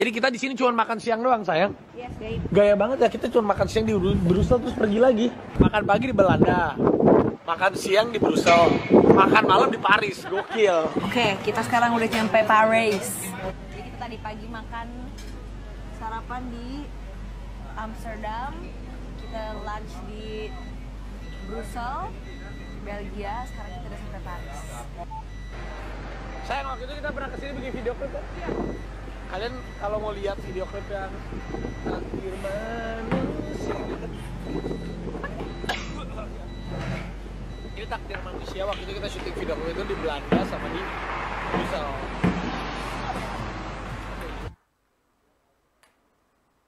[SPEAKER 3] Jadi kita di sini cuma makan siang doang sayang.
[SPEAKER 5] Yes, gaya.
[SPEAKER 1] gaya banget ya kita cuma makan siang di Brussel terus pergi lagi. Makan pagi di Belanda, makan siang di
[SPEAKER 3] Brussel, makan malam di Paris, gokil. Oke, okay, kita sekarang udah nyampe Paris. Jadi kita tadi pagi makan sarapan di Amsterdam, kita
[SPEAKER 6] lunch di Brussel, Belgia, sekarang kita udah sampai Paris.
[SPEAKER 2] Sayang, waktu itu kita pernah kesini bikin video klip Ya. Kalian kalau mau lihat video klip yang akhir manusia jadi takdir manusia waktu itu kita syuting video
[SPEAKER 5] itu di Belanda sama di Brussel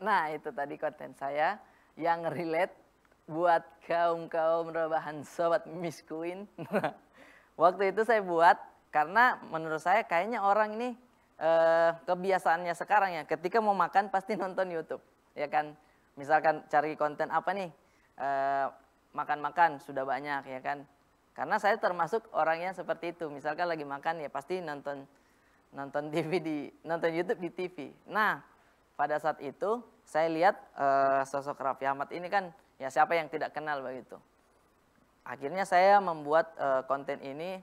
[SPEAKER 5] nah itu tadi konten saya yang relate buat kaum-kaum rebahan sobat Miss Queen. Waktu itu saya buat karena menurut saya kayaknya orang ini eh, kebiasaannya sekarang ya ketika mau makan pasti nonton YouTube. Ya kan? Misalkan cari konten apa nih? Eh, makan-makan eh, sudah banyak ya kan. Karena saya termasuk orang yang seperti itu. Misalkan lagi makan ya pasti nonton nonton TV di nonton YouTube di TV. Nah, pada saat itu saya lihat uh, sosok Raffi Ahmad ini kan ya siapa yang tidak kenal begitu. Akhirnya saya membuat uh, konten ini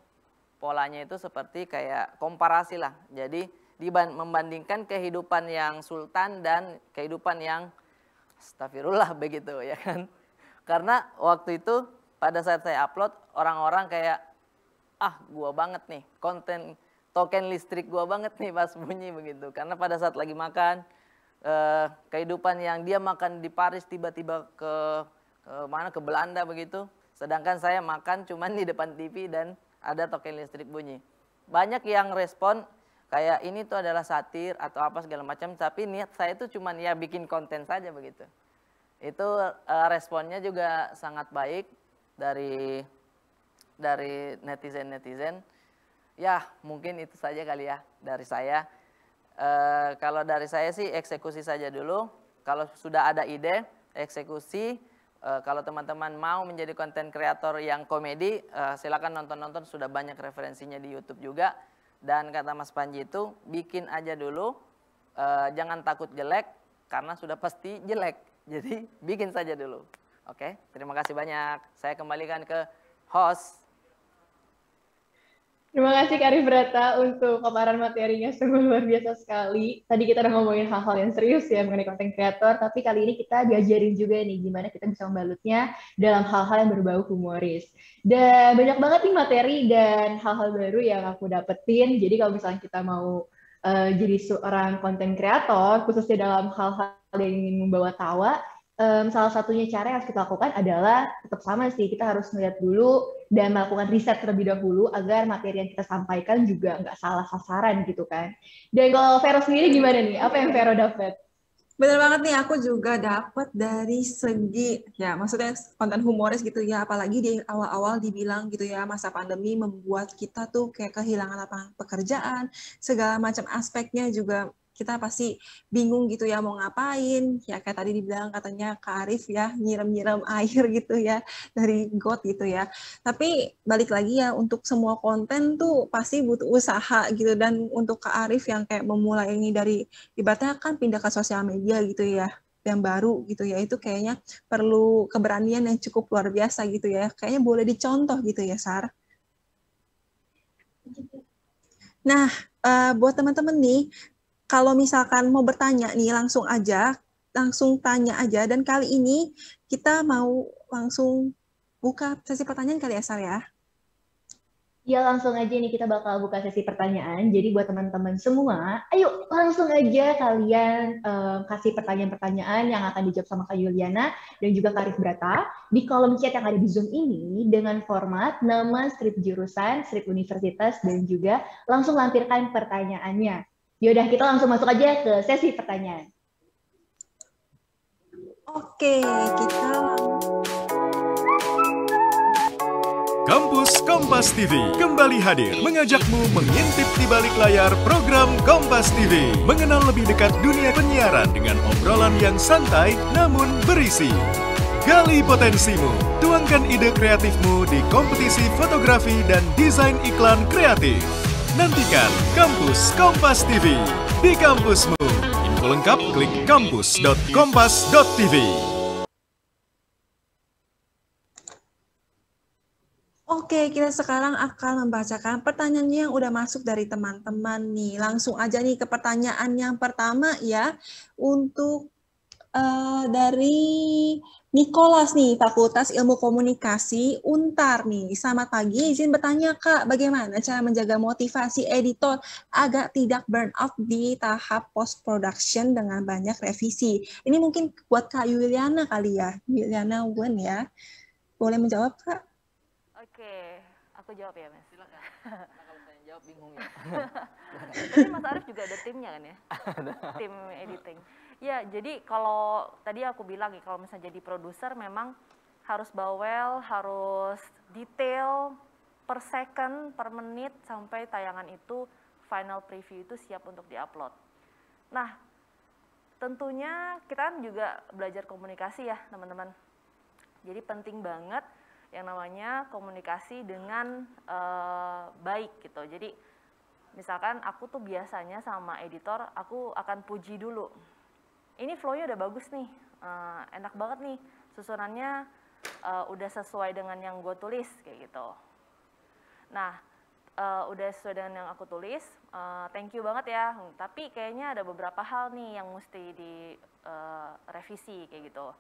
[SPEAKER 5] polanya itu seperti kayak komparasi lah. Jadi membandingkan kehidupan yang sultan dan kehidupan yang astagfirullah begitu ya kan. Karena waktu itu pada saat saya upload orang-orang kayak ah gua banget nih konten token listrik gua banget nih pas bunyi begitu karena pada saat lagi makan eh, kehidupan yang dia makan di Paris tiba-tiba ke, ke mana ke Belanda begitu sedangkan saya makan cuman di depan TV dan ada token listrik bunyi banyak yang respon kayak ini tuh adalah satir atau apa segala macam tapi niat saya itu cuman ya bikin konten saja begitu itu eh, responnya juga sangat baik dari dari netizen-netizen. Ya, mungkin itu saja kali ya dari saya. E, kalau dari saya sih eksekusi saja dulu. Kalau sudah ada ide, eksekusi. E, kalau teman-teman mau menjadi konten kreator yang komedi, e, silakan nonton-nonton sudah banyak referensinya di YouTube juga. Dan kata Mas Panji itu, bikin aja dulu, e, jangan takut jelek, karena sudah pasti jelek. Jadi bikin saja dulu. Oke, terima kasih banyak. Saya kembalikan ke host.
[SPEAKER 2] Terima kasih Kak Rata untuk paparan materinya sungguh luar biasa sekali. Tadi kita udah ngomongin hal-hal yang serius ya mengenai konten kreator, tapi kali ini kita diajarin juga nih gimana kita bisa membalutnya dalam hal-hal yang berbau humoris. Dan banyak banget nih materi dan hal-hal baru yang aku dapetin. Jadi kalau misalnya kita mau uh, jadi seorang konten kreator, khususnya dalam hal-hal yang ingin membawa tawa, um, salah satunya cara yang harus kita lakukan adalah tetap sama sih kita harus melihat dulu dan melakukan riset terlebih dahulu agar materi yang kita sampaikan juga nggak salah sasaran gitu kan. Dan kalau Vero sendiri gimana nih? Apa yang Vero
[SPEAKER 3] dapat? Bener banget nih, aku juga dapat dari segi, ya maksudnya konten humoris gitu ya, apalagi di awal-awal dibilang gitu ya, masa pandemi membuat kita tuh kayak kehilangan lapangan pekerjaan, segala macam aspeknya juga kita pasti bingung gitu ya mau ngapain ya kayak tadi dibilang katanya Kak Arif ya nyiram-nyiram air gitu ya dari got gitu ya tapi balik lagi ya untuk semua konten tuh pasti butuh usaha gitu dan untuk Kak Arif yang kayak memulai ini dari ibaratnya kan pindah ke sosial media gitu ya yang baru gitu ya itu kayaknya perlu keberanian yang cukup luar biasa gitu ya kayaknya boleh dicontoh gitu ya Sar. Nah, uh, buat teman-teman nih kalau misalkan mau bertanya nih langsung aja, langsung tanya aja. Dan kali ini kita mau
[SPEAKER 2] langsung buka sesi pertanyaan kali ya, Sar ya. Ya langsung aja nih kita bakal buka sesi pertanyaan. Jadi buat teman-teman semua, ayo langsung aja kalian um, kasih pertanyaan-pertanyaan yang akan dijawab sama Kak Yuliana dan juga Karif Brata di kolom chat yang ada di Zoom ini dengan format nama, strip jurusan, strip universitas, dan juga langsung lampirkan pertanyaannya. Yaudah kita langsung masuk aja ke sesi pertanyaan. Oke, kita
[SPEAKER 1] Kampus Kompas TV kembali hadir mengajakmu mengintip di balik layar program Kompas TV. Mengenal lebih dekat dunia penyiaran dengan obrolan yang santai namun berisi. Gali potensimu, tuangkan ide kreatifmu di kompetisi fotografi dan desain iklan kreatif. Nantikan Kampus Kompas TV di kampusmu. Info lengkap klik kampus.kompas.tv.
[SPEAKER 3] Oke, kita sekarang akan membacakan pertanyaan yang udah masuk dari teman-teman nih. Langsung aja nih ke pertanyaan yang pertama ya untuk uh, dari Nikolas nih, Fakultas Ilmu Komunikasi UNTAR nih. Selamat pagi, izin bertanya Kak, bagaimana cara menjaga motivasi editor agar tidak burn out di tahap post production dengan banyak revisi? Ini mungkin buat Kak Yuliana kali ya, Yuliana Wen ya. Boleh menjawab Kak?
[SPEAKER 6] Oke, aku jawab ya Mas. Silakan. Kalau saya jawab bingung ya. Tapi Mas Arief juga ada timnya kan ya? Tim editing. Ya, jadi kalau tadi aku bilang ya, kalau misalnya jadi produser memang harus bawel, harus detail per second, per menit sampai tayangan itu final preview itu siap untuk diupload. Nah, tentunya kita kan juga belajar komunikasi ya, teman-teman. Jadi penting banget yang namanya komunikasi dengan uh, baik gitu. Jadi misalkan aku tuh biasanya sama editor, aku akan puji dulu ini flow-nya udah bagus nih, uh, enak banget nih, susunannya uh, udah sesuai dengan yang gue tulis kayak gitu. Nah, uh, udah sesuai dengan yang aku tulis, uh, thank you banget ya. Tapi kayaknya ada beberapa hal nih yang mesti di uh, revisi kayak gitu.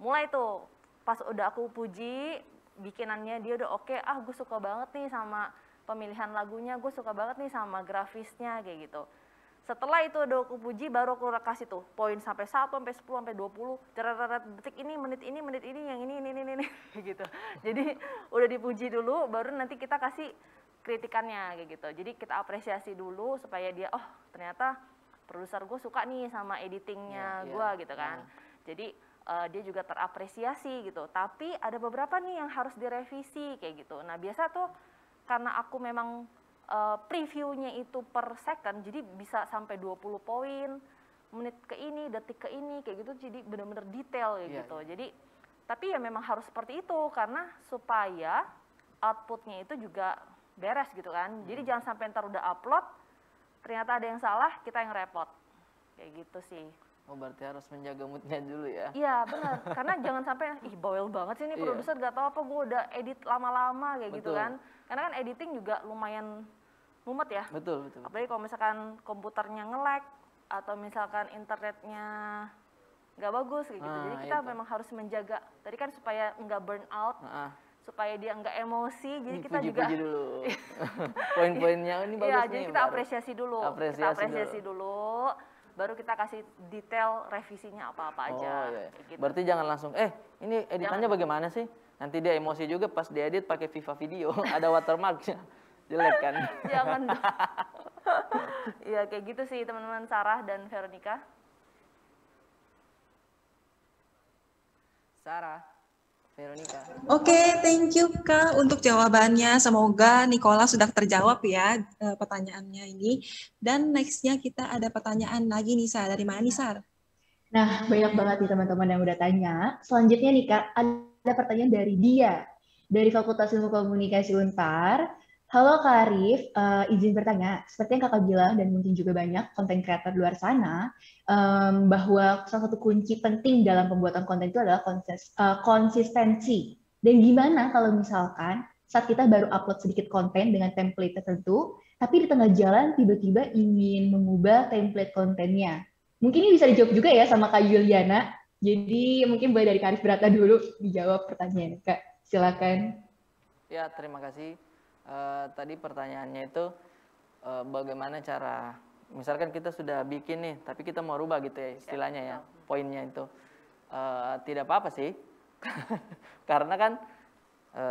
[SPEAKER 6] Mulai tuh, pas udah aku puji, bikinannya dia udah oke, okay, ah gue suka banget nih sama pemilihan lagunya, gue suka banget nih sama grafisnya kayak gitu setelah itu udah aku puji, baru aku kasih tuh poin sampai satu sampai sepuluh sampai 20. ceret detik ini, menit ini, menit ini, yang ini, ini, ini, ini, gitu. Jadi udah dipuji dulu, baru nanti kita kasih kritikannya kayak gitu. Jadi kita apresiasi dulu supaya dia, oh ternyata produser gue suka nih sama editingnya yeah, yeah. gue gitu kan. Yeah. Jadi uh, dia juga terapresiasi gitu. Tapi ada beberapa nih yang harus direvisi kayak gitu. Nah biasa tuh karena aku memang uh, previewnya itu per second jadi bisa sampai 20 poin menit ke ini detik ke ini kayak gitu jadi benar-benar detail ya yeah, gitu yeah. jadi tapi ya memang harus seperti itu karena supaya outputnya itu juga beres gitu kan hmm. jadi jangan sampai ntar udah upload ternyata ada yang salah kita yang repot kayak gitu sih Oh berarti harus menjaga moodnya dulu ya? Iya benar, karena jangan sampai ih bawel banget sih ini iya. produser gak tau apa gue udah edit lama-lama kayak gitu Betul. gitu kan. Karena kan editing juga lumayan mumet ya. Betul, betul. Apalagi kalau misalkan komputernya ngelek atau misalkan internetnya nggak bagus kayak gitu. Ah, Jadi kita itu. Iya, memang harus menjaga tadi kan supaya nggak burn out. Ah, supaya dia nggak emosi jadi kita juga puji
[SPEAKER 4] dulu
[SPEAKER 5] poin-poinnya ini iya, bagus ya, nih jadi kita baru. apresiasi dulu apresiasi kita apresiasi dulu.
[SPEAKER 6] dulu baru kita kasih detail revisinya apa-apa oh, aja iya. gitu.
[SPEAKER 5] berarti jangan langsung eh ini editannya jangan. bagaimana sih nanti dia emosi juga pas diedit pakai FIFA video ada watermarknya jelek kan jangan
[SPEAKER 6] iya kayak gitu sih teman-teman Sarah dan Veronica Sarah
[SPEAKER 5] Veronica. Oke, okay,
[SPEAKER 3] thank you Kak untuk jawabannya. Semoga Nicola sudah terjawab ya eh, pertanyaannya ini. Dan nextnya kita ada pertanyaan lagi Nisa. Dari mana
[SPEAKER 2] Nisar? Nah, banyak banget nih teman-teman yang udah tanya. Selanjutnya nih Kak, ada pertanyaan dari dia. Dari Fakultas Ilmu Komunikasi UNPAR, Halo Kak Arif, uh, izin bertanya, seperti yang Kakak bilang dan mungkin juga banyak konten kreator luar sana, um, bahwa salah satu kunci penting dalam pembuatan konten itu adalah konses, uh, eh, konsistensi. Dan gimana kalau misalkan saat kita baru upload sedikit konten dengan template tertentu, tapi di tengah jalan tiba-tiba ingin mengubah template kontennya. Mungkin ini bisa dijawab juga ya sama Kak Juliana. Jadi mungkin boleh dari Kak Arif Berata dulu dijawab pertanyaan Kak. Silakan.
[SPEAKER 5] Ya, terima kasih. Eh, tadi pertanyaannya itu e, bagaimana cara misalkan kita sudah bikin nih tapi kita mau rubah gitu ya istilahnya ya iya. poinnya itu e, tidak apa-apa sih karena kan e,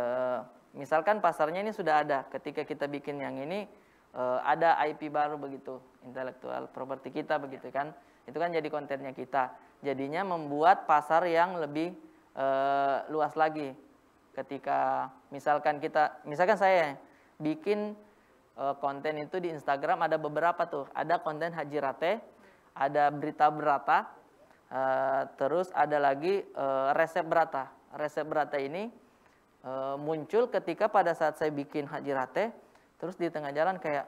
[SPEAKER 5] misalkan pasarnya ini sudah ada ketika kita bikin yang ini e, ada IP baru begitu intelektual properti kita begitu iya. kan itu kan jadi kontennya kita jadinya membuat pasar yang lebih e, luas lagi ketika misalkan kita misalkan saya bikin uh, konten itu di Instagram ada beberapa tuh. Ada konten Haji Rate, ada berita berata, uh, terus ada lagi uh, resep berata. Resep berata ini uh, muncul ketika pada saat saya bikin Haji Rate, terus di tengah jalan kayak,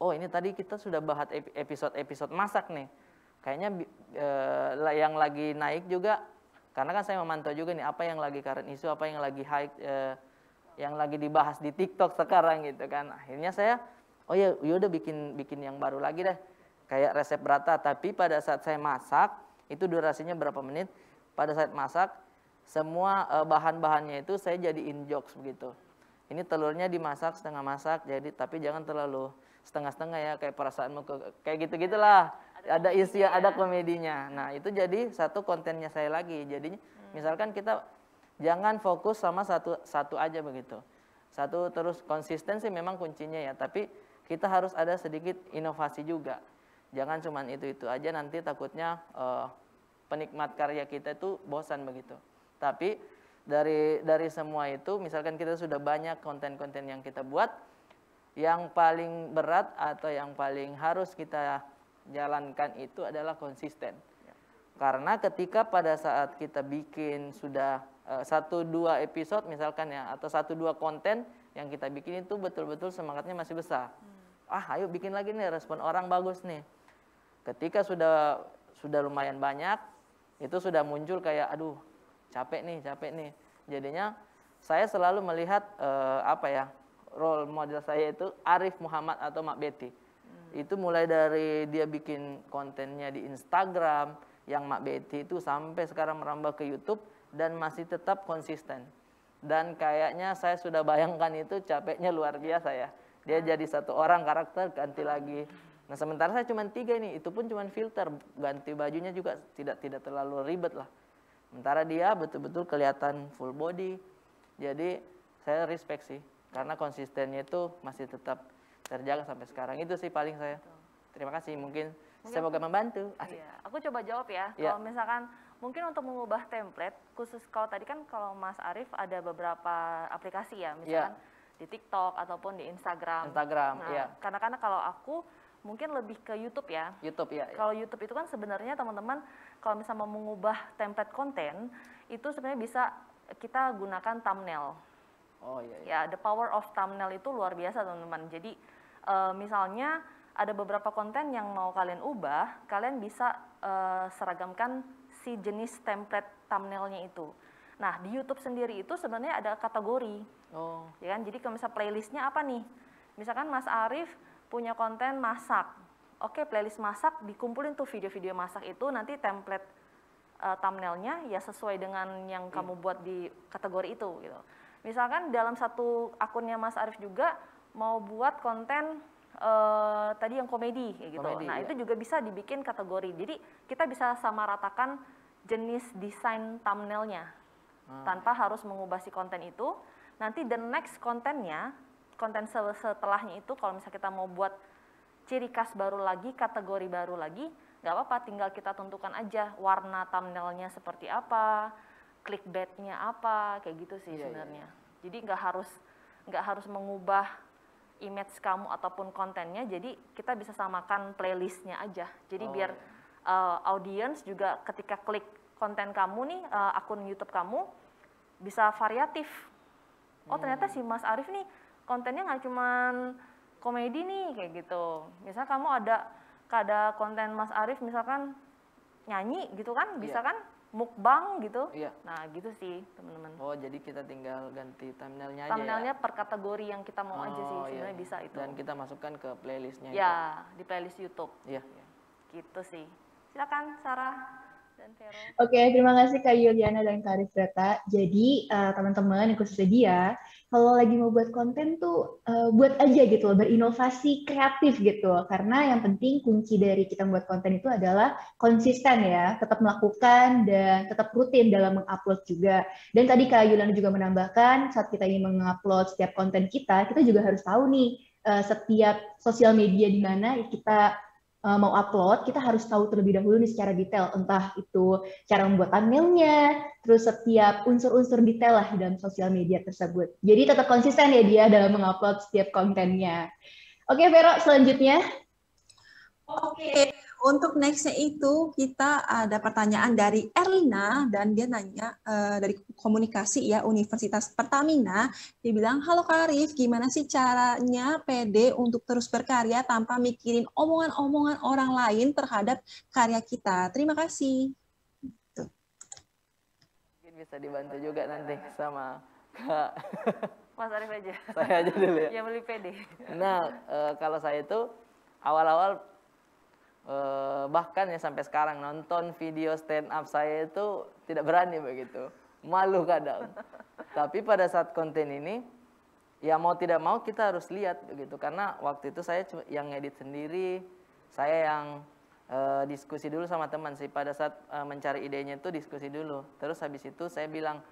[SPEAKER 5] oh ini tadi kita sudah bahas episode-episode masak nih. Kayaknya uh, yang lagi naik juga, karena kan saya memantau juga nih apa yang lagi current isu, apa yang lagi high, uh, yang lagi dibahas di TikTok sekarang gitu kan. Akhirnya saya oh ya yaudah bikin bikin yang baru lagi deh. Kayak resep berata tapi pada saat saya masak itu durasinya berapa menit? Pada saat masak semua eh, bahan-bahannya itu saya jadi jokes begitu. Ini telurnya dimasak setengah masak jadi tapi jangan terlalu setengah-setengah ya kayak perasaanmu ke, kayak gitu-gitulah. Ada isi, ada komedinya. Nah, itu jadi satu kontennya saya lagi. Jadinya hmm. misalkan kita jangan fokus sama satu satu aja begitu. Satu terus konsisten sih memang kuncinya ya, tapi kita harus ada sedikit inovasi juga. Jangan cuma itu-itu aja nanti takutnya eh, penikmat karya kita itu bosan begitu. Tapi dari dari semua itu misalkan kita sudah banyak konten-konten yang kita buat yang paling berat atau yang paling harus kita jalankan itu adalah konsisten. Karena ketika pada saat kita bikin sudah eh, satu dua episode misalkan ya atau satu dua konten yang kita bikin itu betul-betul semangatnya masih besar. Hmm. Ah, ayo bikin lagi nih respon orang bagus nih. Ketika sudah sudah lumayan banyak itu sudah muncul kayak aduh capek nih capek nih. Jadinya saya selalu melihat eh, apa ya role model saya itu Arif Muhammad atau Mak Betty. Hmm. Itu mulai dari dia bikin kontennya di Instagram, yang Mak Betty itu sampai sekarang merambah ke YouTube dan masih tetap konsisten. Dan kayaknya saya sudah bayangkan itu capeknya luar biasa ya. Dia hmm. jadi satu orang karakter ganti lagi. Nah sementara saya cuma tiga ini itu pun cuma filter. Ganti bajunya juga tidak tidak terlalu ribet lah. Sementara dia betul-betul kelihatan full body. Jadi saya respect sih. Karena konsistennya itu masih tetap terjaga sampai sekarang. Itu sih paling saya. Terima kasih. Mungkin Mungkin Semoga aku, membantu. Iya,
[SPEAKER 6] aku coba jawab ya. Iya. Kalau misalkan mungkin untuk mengubah template khusus kalau tadi kan kalau Mas Arief ada beberapa aplikasi ya, iya. misalkan iya. di TikTok ataupun di Instagram. Instagram, nah, iya. Karena karena kalau aku mungkin lebih ke YouTube ya. YouTube ya. Kalau YouTube itu kan sebenarnya teman-teman kalau misalnya mau mengubah template konten itu sebenarnya bisa kita gunakan thumbnail. Oh iya. iya. Ya the power of thumbnail itu luar biasa teman-teman. Jadi uh, misalnya ada beberapa konten yang mau kalian ubah, kalian bisa uh, seragamkan si jenis template thumbnailnya itu. Nah, di YouTube sendiri itu sebenarnya ada kategori. Oh. Ya kan? Jadi kalau misalnya playlistnya apa nih? Misalkan Mas Arif punya konten masak. Oke, playlist masak dikumpulin tuh video-video masak itu nanti template uh, thumbnailnya ya sesuai dengan yang hmm. kamu buat di kategori itu gitu. Misalkan dalam satu akunnya Mas Arif juga mau buat konten uh, tadi yang komedi kayak gitu. Komedi, nah, ya. itu juga bisa dibikin kategori. Jadi kita bisa sama ratakan jenis desain thumbnailnya hmm. tanpa harus mengubah si konten itu. Nanti the next kontennya, konten setelahnya itu kalau misalnya kita mau buat ciri khas baru lagi, kategori baru lagi, nggak apa-apa, tinggal kita tentukan aja warna thumbnailnya seperti apa, clickbaitnya apa, kayak gitu sih yeah, iya, sebenarnya. Yeah. Jadi nggak harus nggak harus mengubah image kamu ataupun kontennya jadi kita bisa samakan playlistnya aja jadi oh. biar uh, eh, audience juga ketika klik konten kamu nih uh, akun YouTube kamu bisa variatif oh ternyata hmm. si Mas Arif nih kontennya nggak cuman komedi nih kayak gitu misalnya kamu ada ada konten Mas Arif misalkan nyanyi gitu kan bisa yeah. kan mukbang gitu. Iya. Nah, gitu sih, teman-teman. Oh, jadi kita tinggal ganti thumbnailnya aja. Ya? Thumbnailnya ya? per kategori yang kita mau oh, aja sih, oh, iya, sebenarnya iya. bisa itu. Dan kita
[SPEAKER 5] masukkan ke playlistnya. Ya, itu. di playlist YouTube. Iya. Gitu sih.
[SPEAKER 6] Silakan Sarah
[SPEAKER 2] dan Vero. Oke, okay, terima kasih Kak Yuliana dan Kak Rifreta. Jadi, teman eh, teman-teman yang khususnya dia kalau lagi mau buat konten tuh uh, buat aja gitu loh, berinovasi kreatif gitu Karena yang penting kunci dari kita buat konten itu adalah konsisten ya, tetap melakukan dan tetap rutin dalam mengupload juga. Dan tadi Kak Yulan juga menambahkan saat kita ingin mengupload setiap konten kita, kita juga harus tahu nih uh, setiap sosial media di mana kita uh, mau upload, kita harus tahu terlebih dahulu nih secara detail, entah itu cara membuat thumbnailnya, terus setiap unsur-unsur detail lah dalam sosial media tersebut. Jadi tetap konsisten ya dia dalam mengupload setiap kontennya. Oke, Vero, selanjutnya. Oke, untuk nextnya itu
[SPEAKER 3] kita ada pertanyaan dari Erlina dan dia nanya uh, dari komunikasi ya Universitas Pertamina. Dia bilang, halo Karif, gimana sih caranya PD untuk terus berkarya tanpa mikirin omongan-omongan orang lain terhadap karya kita? Terima kasih.
[SPEAKER 5] Mungkin bisa dibantu juga nanti sama Kak.
[SPEAKER 6] Mas Arif aja. Saya aja dulu ya. Yang beli PD. Nah,
[SPEAKER 5] uh, kalau saya itu awal-awal eh, bahkan ya sampai sekarang nonton video stand up saya itu tidak berani begitu malu kadang tapi pada saat konten ini ya mau tidak mau kita harus lihat begitu karena waktu itu saya yang edit sendiri saya yang eh, diskusi dulu sama teman sih pada saat eh, mencari idenya itu diskusi dulu terus habis itu saya bilang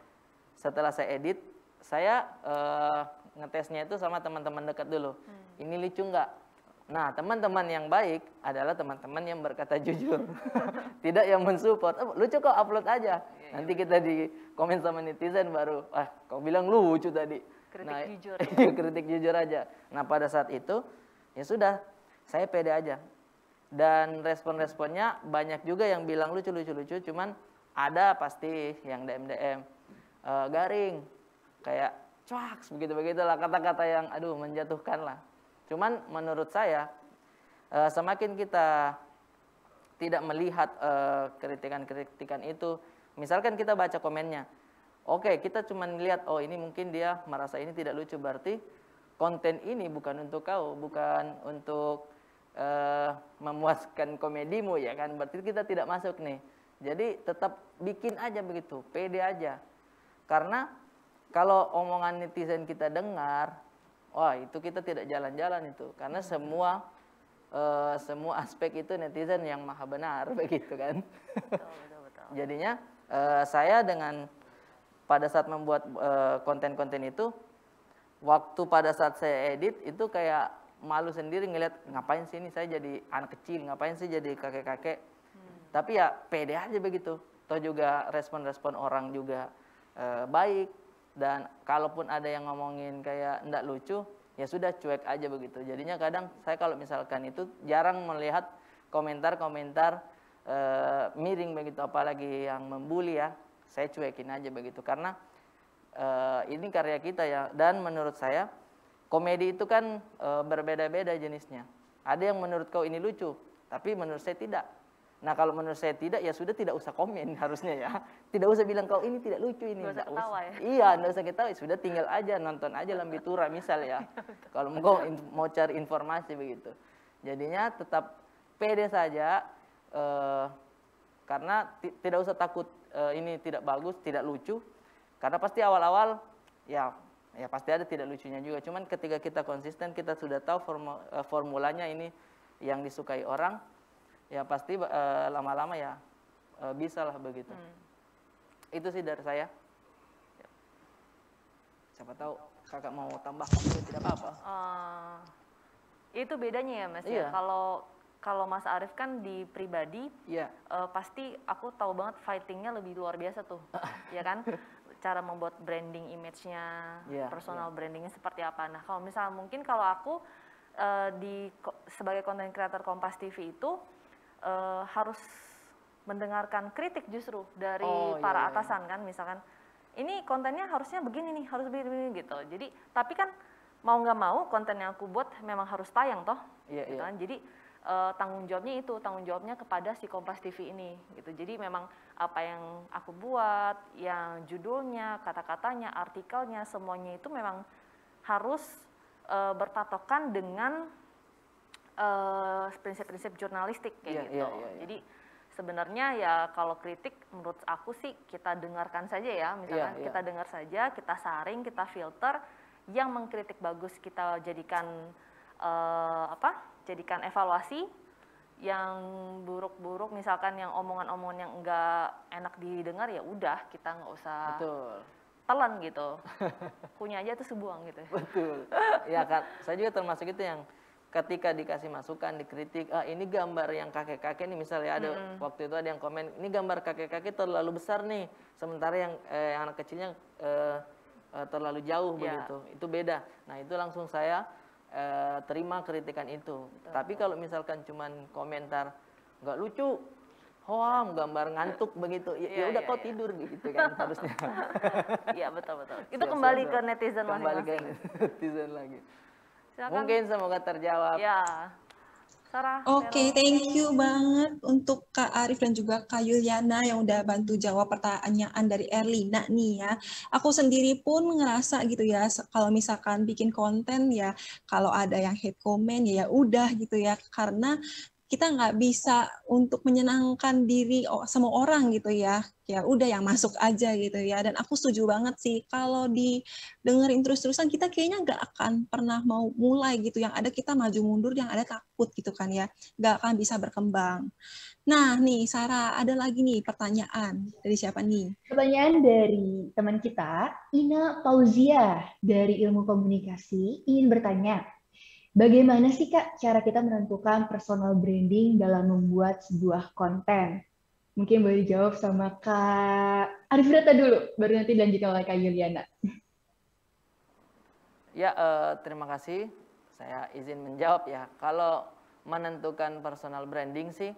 [SPEAKER 5] setelah saya edit saya eh, ngetesnya itu sama teman-teman dekat dulu hmm. ini lucu nggak Nah, teman-teman yang baik adalah teman-teman yang berkata jujur. Tidak yang mensupport. Oh, lucu kok upload aja. Yeah, iya, Nanti kita di komen sama netizen baru, ah kau bilang lucu tadi. Kritik nah, jujur. Ya. kritik jujur aja. Nah, pada saat itu ya sudah, saya pede aja. Dan respon-responnya banyak juga yang bilang lucu-lucu-lucu, cuman ada pasti yang DM-DM. Uh, eh, garing, kayak cuaks begitu-begitulah kata-kata yang aduh menjatuhkan lah Cuman menurut saya eh, semakin kita tidak melihat eh, kritikan-kritikan itu, misalkan kita baca komennya, oke okay, kita cuman lihat oh ini mungkin dia merasa ini tidak lucu berarti konten ini bukan untuk kau, bukan untuk uh, memuaskan komedimu ya kan, berarti kita tidak masuk nih. Jadi tetap bikin aja begitu, pede aja. Karena kalau omongan netizen kita dengar, wah itu kita tidak jalan-jalan itu karena hmm. semua uh, semua aspek itu netizen yang maha benar begitu kan betul, betul, betul. jadinya uh, saya dengan pada saat membuat eh, konten-konten uh, itu waktu pada saat saya edit itu kayak malu sendiri ngeliat ngapain sih ini saya jadi anak kecil ngapain sih jadi kakek-kakek hmm. tapi ya pede aja begitu toh juga respon-respon orang juga uh, baik dan kalaupun ada yang ngomongin kayak ndak lucu ya sudah cuek aja begitu jadinya kadang saya kalau misalkan itu jarang melihat komentar-komentar e, miring begitu apalagi yang membuli ya saya cuekin aja begitu karena e, ini karya kita ya dan menurut saya komedi itu kan e, berbeda-beda jenisnya ada yang menurut kau ini lucu tapi menurut saya tidak Nah kalau menurut saya tidak ya sudah tidak usah komen harusnya ya. Tidak usah bilang kau ini tidak lucu ini. Tidak usah ketawa ya. Iya, tidak usah ketawa. Ya sudah tinggal aja nonton aja lambitura misal ya. kalau mau mau cari informasi begitu. Jadinya tetap pede saja eh, karena tidak usah takut eh, ini tidak bagus, tidak lucu. Karena pasti awal-awal ya ya pasti ada tidak lucunya juga. Cuman ketika kita konsisten kita sudah tahu formu, eh, formulanya ini yang disukai orang ya pasti eh, lama-lama ya eh, bisa lah begitu. Hmm. Itu sih dari saya.
[SPEAKER 6] Siapa tahu kakak mau tambah juga tidak apa-apa. Uh, itu bedanya ya mas ya? iya. ya. Kalau kalau Mas Arief kan di pribadi, yeah. Iya. uh, pasti aku tahu banget fightingnya lebih luar biasa tuh, ya kan? Cara membuat branding image-nya, yeah, personal yeah. brandingnya seperti apa. Nah kalau misalnya mungkin kalau aku uh, di sebagai content creator Kompas TV itu uh, harus mendengarkan kritik justru dari oh, iya, para iya, iya. atasan kan misalkan ini kontennya harusnya begini nih harus begini, begini gitu jadi tapi kan mau nggak mau konten yang aku buat memang harus tayang toh iya, gitu iya. kan jadi uh, tanggung jawabnya itu tanggung jawabnya kepada si Kompas TV ini gitu jadi memang apa yang aku buat yang judulnya kata-katanya artikelnya semuanya itu memang harus uh, berpatokan dengan Eh, prinsip-prinsip jurnalistik kayak yeah, gitu. Yeah, yeah, yeah. Jadi sebenarnya ya kalau kritik menurut aku sih kita dengarkan saja ya, misalkan yeah, yeah. kita dengar saja, kita saring, kita filter yang mengkritik bagus kita jadikan uh, apa? jadikan evaluasi yang buruk-buruk misalkan yang omongan-omongan yang enggak enak didengar ya udah kita nggak usah Betul telan gitu. Punya aja tuh sebuang gitu. Betul. Ya kan, saya juga termasuk itu yang
[SPEAKER 5] ketika dikasih masukan, dikritik, ah, ini gambar yang kakek-kakek nih misalnya ada hmm. waktu itu ada yang komen, ini gambar kakek-kakek terlalu besar nih, sementara yang eh, anak kecilnya eh, eh terlalu jauh ya. begitu, itu beda. Nah itu langsung saya eh, terima kritikan itu. Betul. Tapi kalau misalkan cuman komentar nggak lucu, hoam gambar ngantuk begitu, ya, ya iya, udah ya, kau ya. tidur gitu kan harusnya. Iya betul betul. Itu kembali ke netizen lagi. Kembali ke netizen lagi. Silakan. Mungkin semoga terjawab.
[SPEAKER 7] Ya. Sarah. Oke, okay, thank you
[SPEAKER 3] banget untuk Kak Arif dan juga Kak Yuliana yang udah bantu jawab pertanyaan dari Erlina nih ya. Aku sendiri pun ngerasa gitu ya, kalau misalkan bikin konten ya, kalau ada yang hate comment ya, ya udah gitu ya, karena kita nggak bisa untuk menyenangkan diri semua orang gitu ya ya udah yang masuk aja gitu ya dan aku setuju banget sih kalau didengerin terus-terusan kita kayaknya nggak akan pernah mau mulai gitu yang ada kita maju mundur yang ada takut gitu kan ya nggak akan bisa berkembang nah nih Sarah
[SPEAKER 2] ada lagi nih pertanyaan dari siapa nih pertanyaan dari teman kita Ina Pauzia dari Ilmu Komunikasi ingin bertanya Bagaimana sih Kak cara kita menentukan personal branding dalam membuat sebuah konten? Mungkin boleh jawab sama Kak Arifrata dulu, baru nanti lanjutkan oleh Kak Yuliana.
[SPEAKER 5] Ya, eh, terima kasih. Saya izin menjawab ya. Kalau menentukan personal branding sih,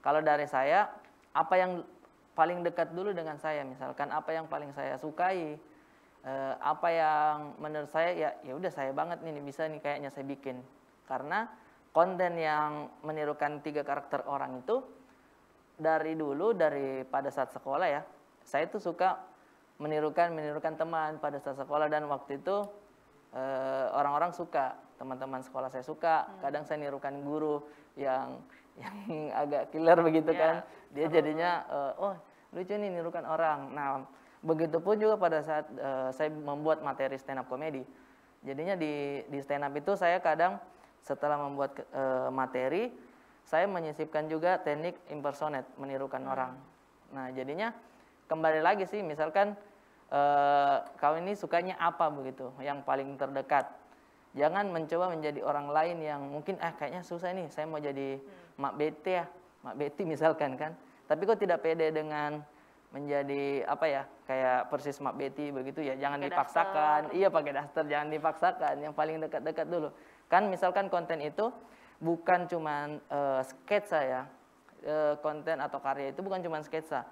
[SPEAKER 5] kalau dari saya, apa yang paling dekat dulu dengan saya, misalkan apa yang paling saya sukai, uh, apa yang menurut saya ya ya udah saya banget nih, nih bisa nih kayaknya saya bikin karena konten yang menirukan tiga karakter orang itu dari dulu dari pada saat sekolah ya saya tuh suka menirukan menirukan teman pada saat sekolah dan waktu itu eh, orang-orang uh, suka teman-teman sekolah saya suka hmm. kadang saya nirukan guru yang yang agak killer begitu yeah. kan dia jadinya uh, oh lucu nih nirukan orang nah Begitupun juga pada saat e, saya membuat materi stand up comedy. Jadinya di di stand up itu saya kadang setelah membuat e, materi, saya menyisipkan juga teknik impersonate, menirukan hmm. orang. Nah, jadinya kembali lagi sih misalkan e, kau ini sukanya apa begitu, yang paling terdekat. Jangan mencoba menjadi orang lain yang mungkin ah kayaknya susah nih, saya mau jadi hmm. mak bete ya, mak beti misalkan kan. Tapi kok tidak pede dengan menjadi apa ya kayak persis Mak Betty begitu ya jangan pake dipaksakan daster. iya pakai daster jangan dipaksakan yang paling dekat-dekat dulu kan misalkan konten itu bukan cuman uh, sketsa ya uh, konten atau karya itu bukan cuman sketsa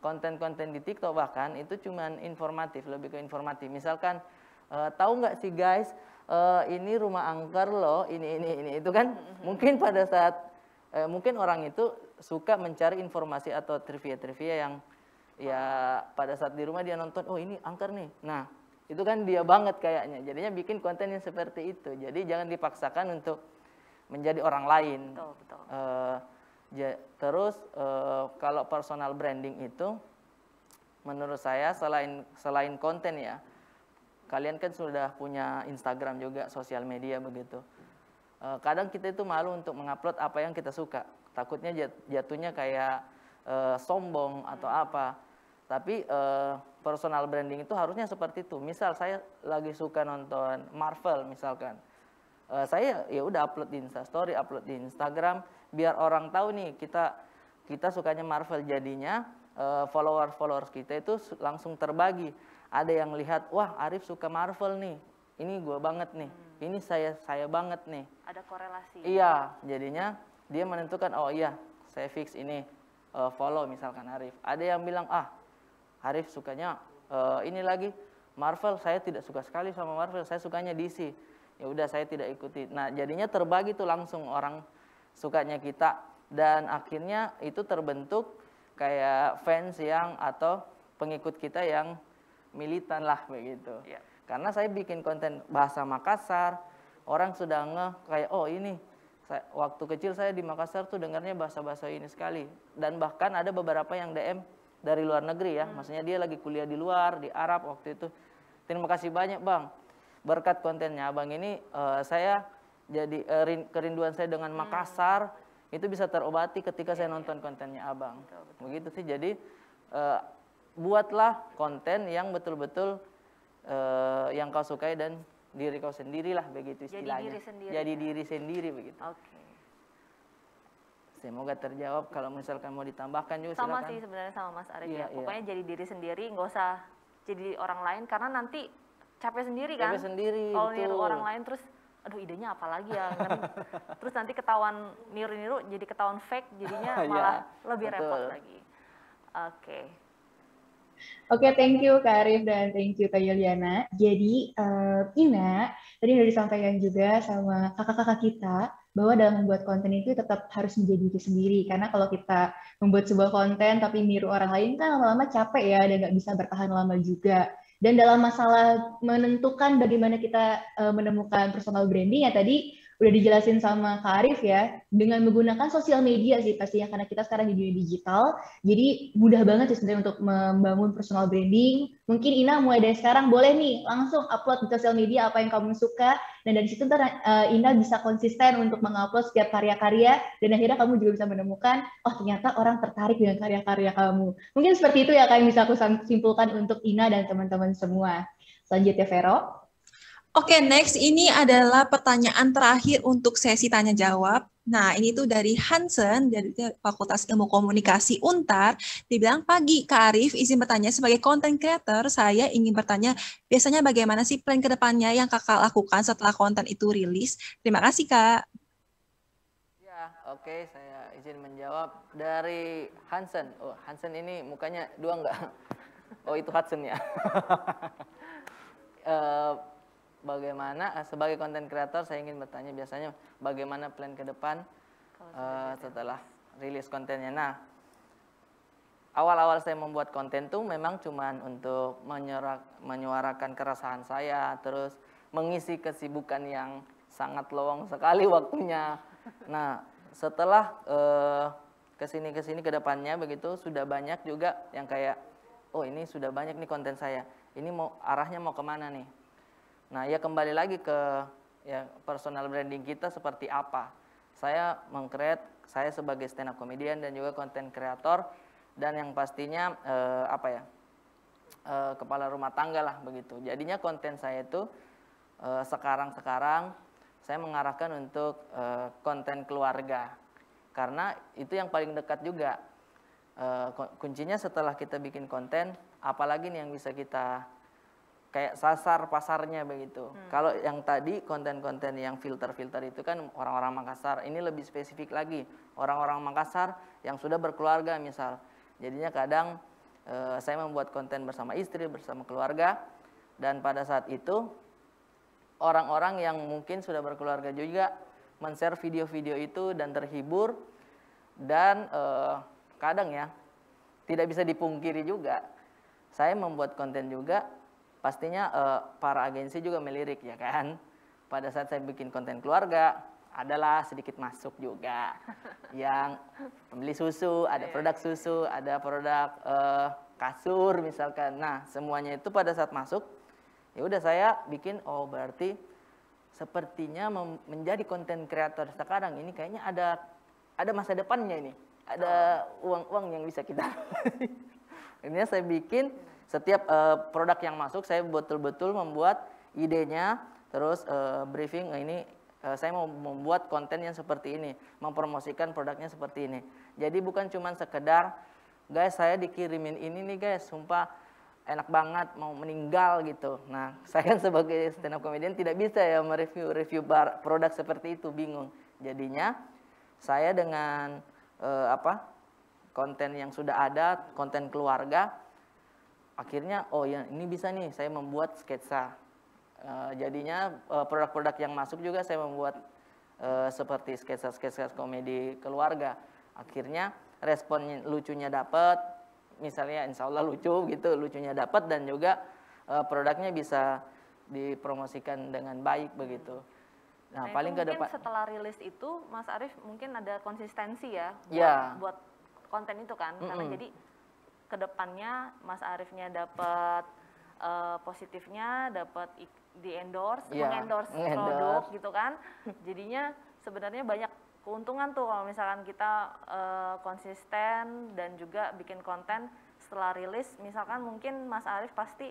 [SPEAKER 5] konten-konten di TikTok bahkan itu cuman informatif lebih ke informatif misalkan uh, tahu nggak sih guys uh, ini rumah angker loh ini ini ini itu kan mm-hmm. mungkin pada saat uh, mungkin orang itu suka mencari informasi atau trivia-trivia yang ya pada saat di rumah dia nonton oh ini angker nih nah itu kan dia banget kayaknya jadinya bikin konten yang seperti itu jadi jangan dipaksakan untuk menjadi orang lain betul, betul. Uh, terus uh, kalau personal branding itu menurut saya selain selain konten ya kalian kan sudah punya Instagram juga sosial media begitu uh, kadang kita itu malu untuk mengupload apa yang kita suka takutnya jat, jatuhnya kayak uh, sombong atau hmm. apa tapi uh, personal branding itu harusnya seperti itu. Misal saya lagi suka nonton Marvel misalkan. Uh, saya ya udah upload di Insta Story, upload di Instagram biar orang tahu nih kita kita sukanya Marvel jadinya uh, follower-followers kita itu langsung terbagi. Ada yang lihat, wah Arif suka Marvel nih. Ini gue banget nih. Hmm. Ini saya saya banget nih.
[SPEAKER 6] Ada korelasi. Iya,
[SPEAKER 5] jadinya dia menentukan oh iya, saya fix ini uh, follow misalkan Arif. Ada yang bilang ah Harif sukanya uh, ini lagi Marvel saya tidak suka sekali sama Marvel saya sukanya DC ya udah saya tidak ikuti nah jadinya terbagi tuh langsung orang sukanya kita dan akhirnya itu terbentuk kayak fans yang atau pengikut kita yang militan lah begitu yeah. karena saya bikin konten bahasa Makassar orang sudah nge kayak oh ini saya, waktu kecil saya di Makassar tuh dengarnya bahasa-bahasa ini sekali dan bahkan ada beberapa yang DM dari luar negeri ya, hmm. maksudnya dia lagi kuliah di luar di Arab waktu itu. Terima kasih banyak bang, berkat kontennya abang ini uh, saya jadi uh, rin, kerinduan saya dengan hmm. Makassar itu bisa terobati ketika yeah, saya iya. nonton kontennya abang. Betul, betul. Begitu sih jadi uh, buatlah konten yang betul-betul uh, yang kau sukai dan diri kau sendirilah begitu istilahnya. Jadi diri sendiri. Jadi ya. diri sendiri begitu. Okay. Semoga terjawab. Kalau misalkan mau ditambahkan juga sama silakan. sih
[SPEAKER 6] sebenarnya sama Mas Arif yeah, ya. Iya. Pokoknya yeah. jadi diri sendiri, nggak usah jadi orang lain karena nanti capek sendiri kan. Capek sendiri. Kalau niru orang lain terus aduh idenya apa lagi ya kan. terus nanti ketahuan niru-niru jadi ketahuan fake jadinya iya, malah yeah, lebih betul. repot lagi. Oke. Okay.
[SPEAKER 2] Oke, okay, thank you Kak Arif dan thank you Kak Yuliana. Jadi, uh, Ina, tadi udah disampaikan juga sama kakak-kakak kita, bahwa dalam membuat konten itu tetap harus menjadi diri sendiri karena kalau kita membuat sebuah konten tapi miru orang lain kan lama-lama capek ya dan nggak bisa bertahan lama juga dan dalam masalah menentukan bagaimana kita eh, menemukan personal branding ya tadi udah dijelasin sama Kak Arif ya, dengan menggunakan sosial media sih pastinya karena kita sekarang di dunia digital, jadi mudah banget sih sebenarnya untuk membangun personal branding. Mungkin Ina mulai dari sekarang boleh nih langsung upload di sosial media apa yang kamu suka, dan dari situ ntar eh, Ina bisa konsisten untuk mengupload setiap karya-karya, dan akhirnya kamu juga bisa menemukan, oh ternyata orang tertarik dengan karya-karya kamu. Mungkin seperti itu ya Kak yang bisa aku simpulkan untuk Ina dan teman-teman semua. Selanjutnya Vero. Oke, okay, next ini adalah pertanyaan terakhir untuk sesi
[SPEAKER 3] tanya jawab. Nah, ini tuh dari Hansen dari Fakultas Ilmu Komunikasi Untar. Dibilang pagi, Kak Arif izin bertanya sebagai content creator, saya ingin bertanya biasanya bagaimana sih plan kedepannya yang kakak lakukan setelah konten itu rilis? Terima kasih kak.
[SPEAKER 5] Ya, oke, okay, saya izin menjawab dari Hansen. Oh, Hansen ini mukanya dua enggak? Oh, itu Hansen ya. uh, bagaimana eh, sebagai konten kreator saya ingin bertanya biasanya bagaimana plan ke depan uh, setelah rilis kontennya. Nah, awal-awal saya membuat konten tuh memang cuma untuk menyuarakan keresahan saya, terus mengisi kesibukan yang sangat lowong sekali waktunya. Nah, setelah uh, kesini kesini kedepannya begitu sudah banyak juga yang kayak oh ini sudah banyak nih konten saya ini mau arahnya mau kemana nih Nah, ya kembali lagi ke ya personal branding kita seperti apa. Saya mengcreate saya sebagai stand up comedian dan juga konten kreator dan yang pastinya eh, apa ya? Eh, kepala rumah tangga lah begitu. Jadinya konten saya itu eh, sekarang-sekarang saya mengarahkan untuk eh, konten keluarga. Karena itu yang paling dekat juga. Eh, kuncinya setelah kita bikin konten, apalagi nih yang bisa kita kayak sasar pasarnya begitu. Hmm. Kalau yang tadi konten-konten yang filter-filter itu kan orang-orang Makassar, ini lebih spesifik lagi orang-orang Makassar yang sudah berkeluarga misal. Jadinya kadang e, saya membuat konten bersama istri, bersama keluarga dan pada saat itu orang-orang yang mungkin sudah berkeluarga juga men-share video-video itu dan terhibur dan e, kadang ya tidak bisa dipungkiri juga saya membuat konten juga pastinya uh, para agensi juga melirik ya kan. Pada saat saya bikin konten keluarga, adalah sedikit masuk juga yang pembeli susu, ada iya, iya, produk iya. susu, ada produk uh, kasur misalkan. Nah, semuanya itu pada saat masuk ya udah saya bikin oh berarti sepertinya menjadi konten kreator sekarang ini kayaknya ada ada masa depannya ini. Ada oh. uang-uang yang bisa kita. ini saya bikin setiap uh, produk yang masuk saya betul-betul membuat idenya terus uh, briefing eh, ini uh, saya mau membuat konten yang seperti ini mempromosikan produknya seperti ini jadi bukan cuma sekedar guys saya dikirimin ini nih guys sumpah enak banget mau meninggal gitu nah saya kan sebagai stand up comedian tidak bisa ya mereview review bar, produk seperti itu bingung jadinya saya dengan uh, apa konten yang sudah ada konten keluarga akhirnya oh ya ini bisa nih saya membuat sketsa uh, jadinya eh, produk-produk uh, yang masuk juga saya membuat uh, seperti sketsa-sketsa komedi keluarga akhirnya respon lucunya dapat misalnya insya Allah lucu gitu lucunya dapat dan juga uh, produknya bisa dipromosikan dengan baik begitu.
[SPEAKER 6] Nah, nah paling ke depan setelah rilis itu Mas Arief mungkin ada konsistensi ya iya. buat, ya. buat konten itu kan mm -mm. karena jadi kedepannya Mas Arifnya dapat uh, positifnya, dapat di endorse, yeah. Iya, mengendorse produk gitu kan. Jadinya sebenarnya banyak keuntungan tuh kalau misalkan kita uh, konsisten dan juga bikin konten setelah rilis. Misalkan mungkin Mas Arif pasti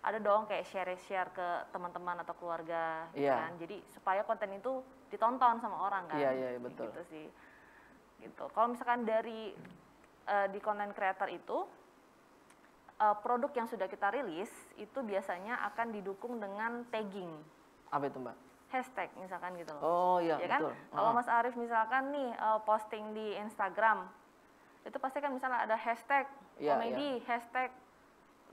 [SPEAKER 6] ada dong kayak share-share ke teman-teman atau keluarga gitu yeah. kan. Jadi supaya konten itu ditonton sama orang kan. Iya, yeah, iya, yeah, betul. Gitu sih. Gitu. Kalau misalkan dari uh, di konten creator itu uh, produk yang sudah kita rilis itu biasanya akan didukung dengan tagging. Apa itu mbak? Hashtag misalkan gitu loh. Oh iya ya kan? betul. Kalau ah. Mas Arief misalkan nih uh, posting di Instagram, itu pasti kan misalnya ada hashtag yeah, iya. komedi, yeah. hashtag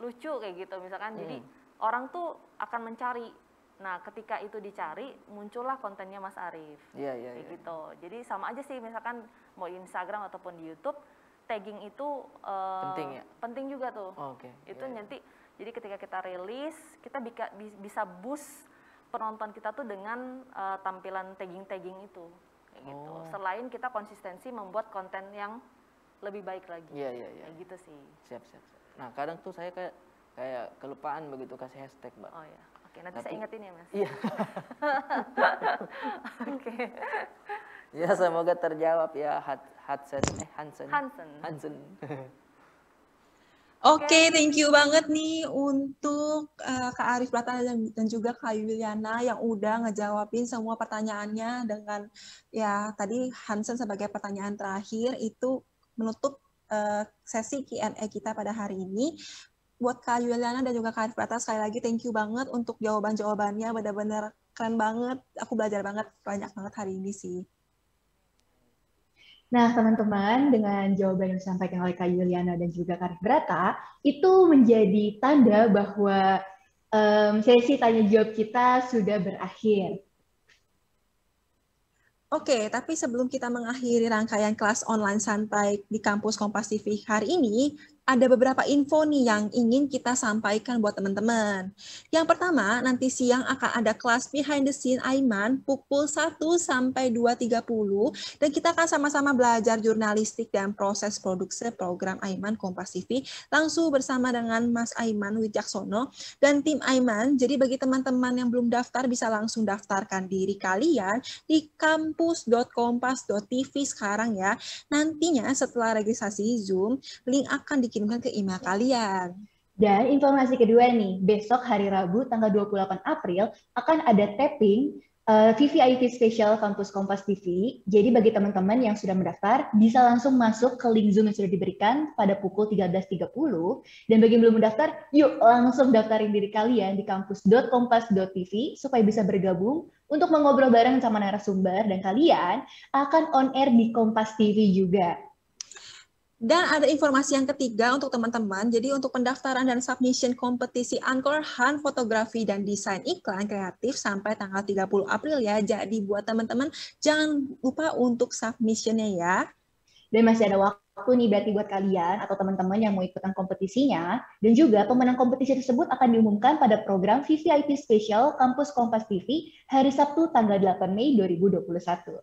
[SPEAKER 6] lucu kayak gitu misalkan. Hmm. Jadi orang tuh akan mencari. Nah ketika itu dicari muncullah kontennya Mas Arief. Iya yeah, iya. Yeah, yeah. gitu. Jadi sama aja sih misalkan mau Instagram ataupun di YouTube tagging itu uh, penting eh, ya. Penting juga tuh. Oh, Oke.
[SPEAKER 4] Okay. Itu yeah, iya. nanti
[SPEAKER 6] jadi ketika kita rilis, kita bika, bisa boost penonton kita tuh dengan uh, tampilan tagging-tagging itu. Kayak gitu. oh. Selain kita konsistensi membuat konten yang lebih baik lagi. Iya, iya, iya. Yeah. gitu sih.
[SPEAKER 5] Siap, siap, Nah, kadang tuh saya kayak kayak kelupaan begitu kasih hashtag, Mbak. Oh iya.
[SPEAKER 6] Oke, nanti Tapi, saya ingetin ya, Mas. Iya. Oke. okay.
[SPEAKER 5] Ya, semoga terjawab ya Hansen, eh Hansen. Hansen. Hansen.
[SPEAKER 3] Oke, okay, thank you banget nih untuk uh, Kak Arif Pratana dan, dan juga Kak Yuliana yang udah ngejawabin semua pertanyaannya dengan ya tadi Hansen sebagai pertanyaan terakhir itu menutup uh, sesi Q&A kita pada hari ini. Buat Kak Yuliana dan juga Kak Arif Pratana sekali lagi thank you banget untuk jawaban-jawabannya benar-benar keren banget. Aku belajar banget banyak banget hari ini sih.
[SPEAKER 2] Nah, teman-teman, dengan jawaban yang disampaikan oleh Kak Yuliana dan juga Kak Brata, itu menjadi tanda bahwa um, sesi tanya jawab kita sudah berakhir. Oke,
[SPEAKER 3] tapi sebelum kita mengakhiri rangkaian kelas online santai di kampus Kompas TV hari ini, ada beberapa info nih yang ingin kita sampaikan buat teman-teman. Yang pertama, nanti siang akan ada kelas behind the scene Aiman pukul 1 sampai 2.30 dan kita akan sama-sama belajar jurnalistik dan proses produksi program Aiman Kompas TV langsung bersama dengan Mas Aiman Wijaksono dan tim Aiman. Jadi bagi teman-teman yang belum daftar bisa langsung daftarkan diri kalian di kampus.kompas.tv sekarang ya. Nantinya setelah registrasi Zoom, link
[SPEAKER 2] akan di dikirimkan ke email kalian. Dan informasi kedua nih, besok hari Rabu tanggal 28 April akan ada tapping uh, eh, VVIP Special Kampus Kompas TV. Jadi bagi teman-teman yang sudah mendaftar, bisa langsung masuk ke link Zoom yang sudah diberikan pada pukul 13.30. Dan bagi yang belum mendaftar, yuk langsung daftarin diri kalian di kampus.kompas.tv supaya bisa bergabung untuk mengobrol bareng sama narasumber dan kalian akan on air di Kompas TV juga. Dan ada informasi yang
[SPEAKER 3] ketiga untuk teman-teman, jadi untuk pendaftaran dan submission kompetisi Angkor Han fotografi dan desain iklan kreatif sampai tanggal 30 April ya. Jadi buat teman-teman jangan
[SPEAKER 2] lupa untuk submissionnya ya. Dan masih ada waktu nih berarti buat kalian atau teman-teman yang mau ikutan kompetisinya. Dan juga pemenang kompetisi tersebut akan diumumkan pada program VVIP Special Kampus Kompas TV hari Sabtu tanggal 8 Mei 2021.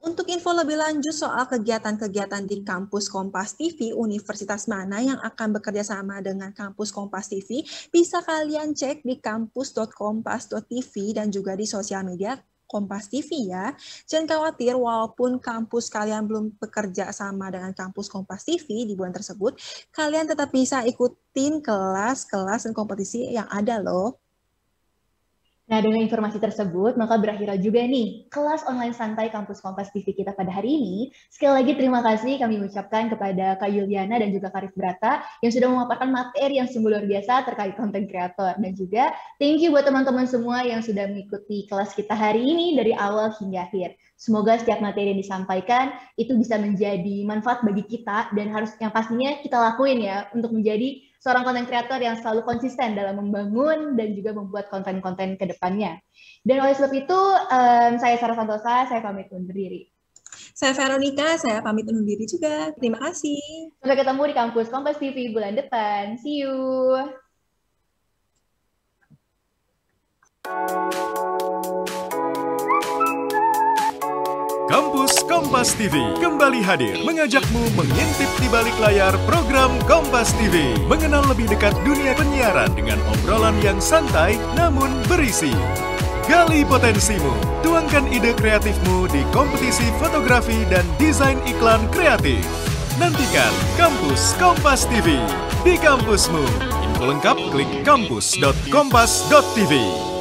[SPEAKER 2] Untuk
[SPEAKER 3] info lebih lanjut soal kegiatan-kegiatan
[SPEAKER 2] di kampus
[SPEAKER 3] Kompas TV, universitas mana yang akan bekerja sama dengan kampus Kompas TV, bisa kalian cek di kampus.kompas.tv dan juga di sosial media Kompas TV ya. Jangan khawatir, walaupun kampus kalian belum bekerja sama dengan kampus Kompas TV di bulan tersebut, kalian tetap bisa ikutin kelas-kelas dan kompetisi
[SPEAKER 2] yang ada loh. Nah, dengan informasi tersebut, maka berakhirlah juga nih kelas online santai kampus Kompas TV kita pada hari ini. Sekali lagi terima kasih kami ucapkan kepada Kak Yuliana dan juga Karif Brata yang sudah memaparkan materi yang sungguh luar biasa terkait konten kreator. Dan juga thank you buat teman-teman semua yang sudah mengikuti kelas kita hari ini dari awal hingga akhir. Semoga setiap materi yang disampaikan itu bisa menjadi manfaat bagi kita dan harus yang pastinya kita lakuin ya untuk menjadi seorang konten kreator yang selalu konsisten dalam membangun dan juga membuat konten-konten ke depannya. Dan oleh sebab itu, um, saya Sarah Santosa, saya pamit undur diri. Saya Veronica, saya pamit undur diri juga. Terima kasih. Sampai ketemu di kampus Kompas TV bulan depan. See you.
[SPEAKER 1] Kampus Kompas TV kembali hadir mengajakmu mengintip di balik layar program Kompas TV. Mengenal lebih dekat dunia penyiaran dengan obrolan yang santai namun berisi. Gali potensimu, tuangkan ide kreatifmu di kompetisi fotografi dan desain iklan kreatif. Nantikan Kampus Kompas TV di kampusmu. Info lengkap klik kampus.kompas.tv.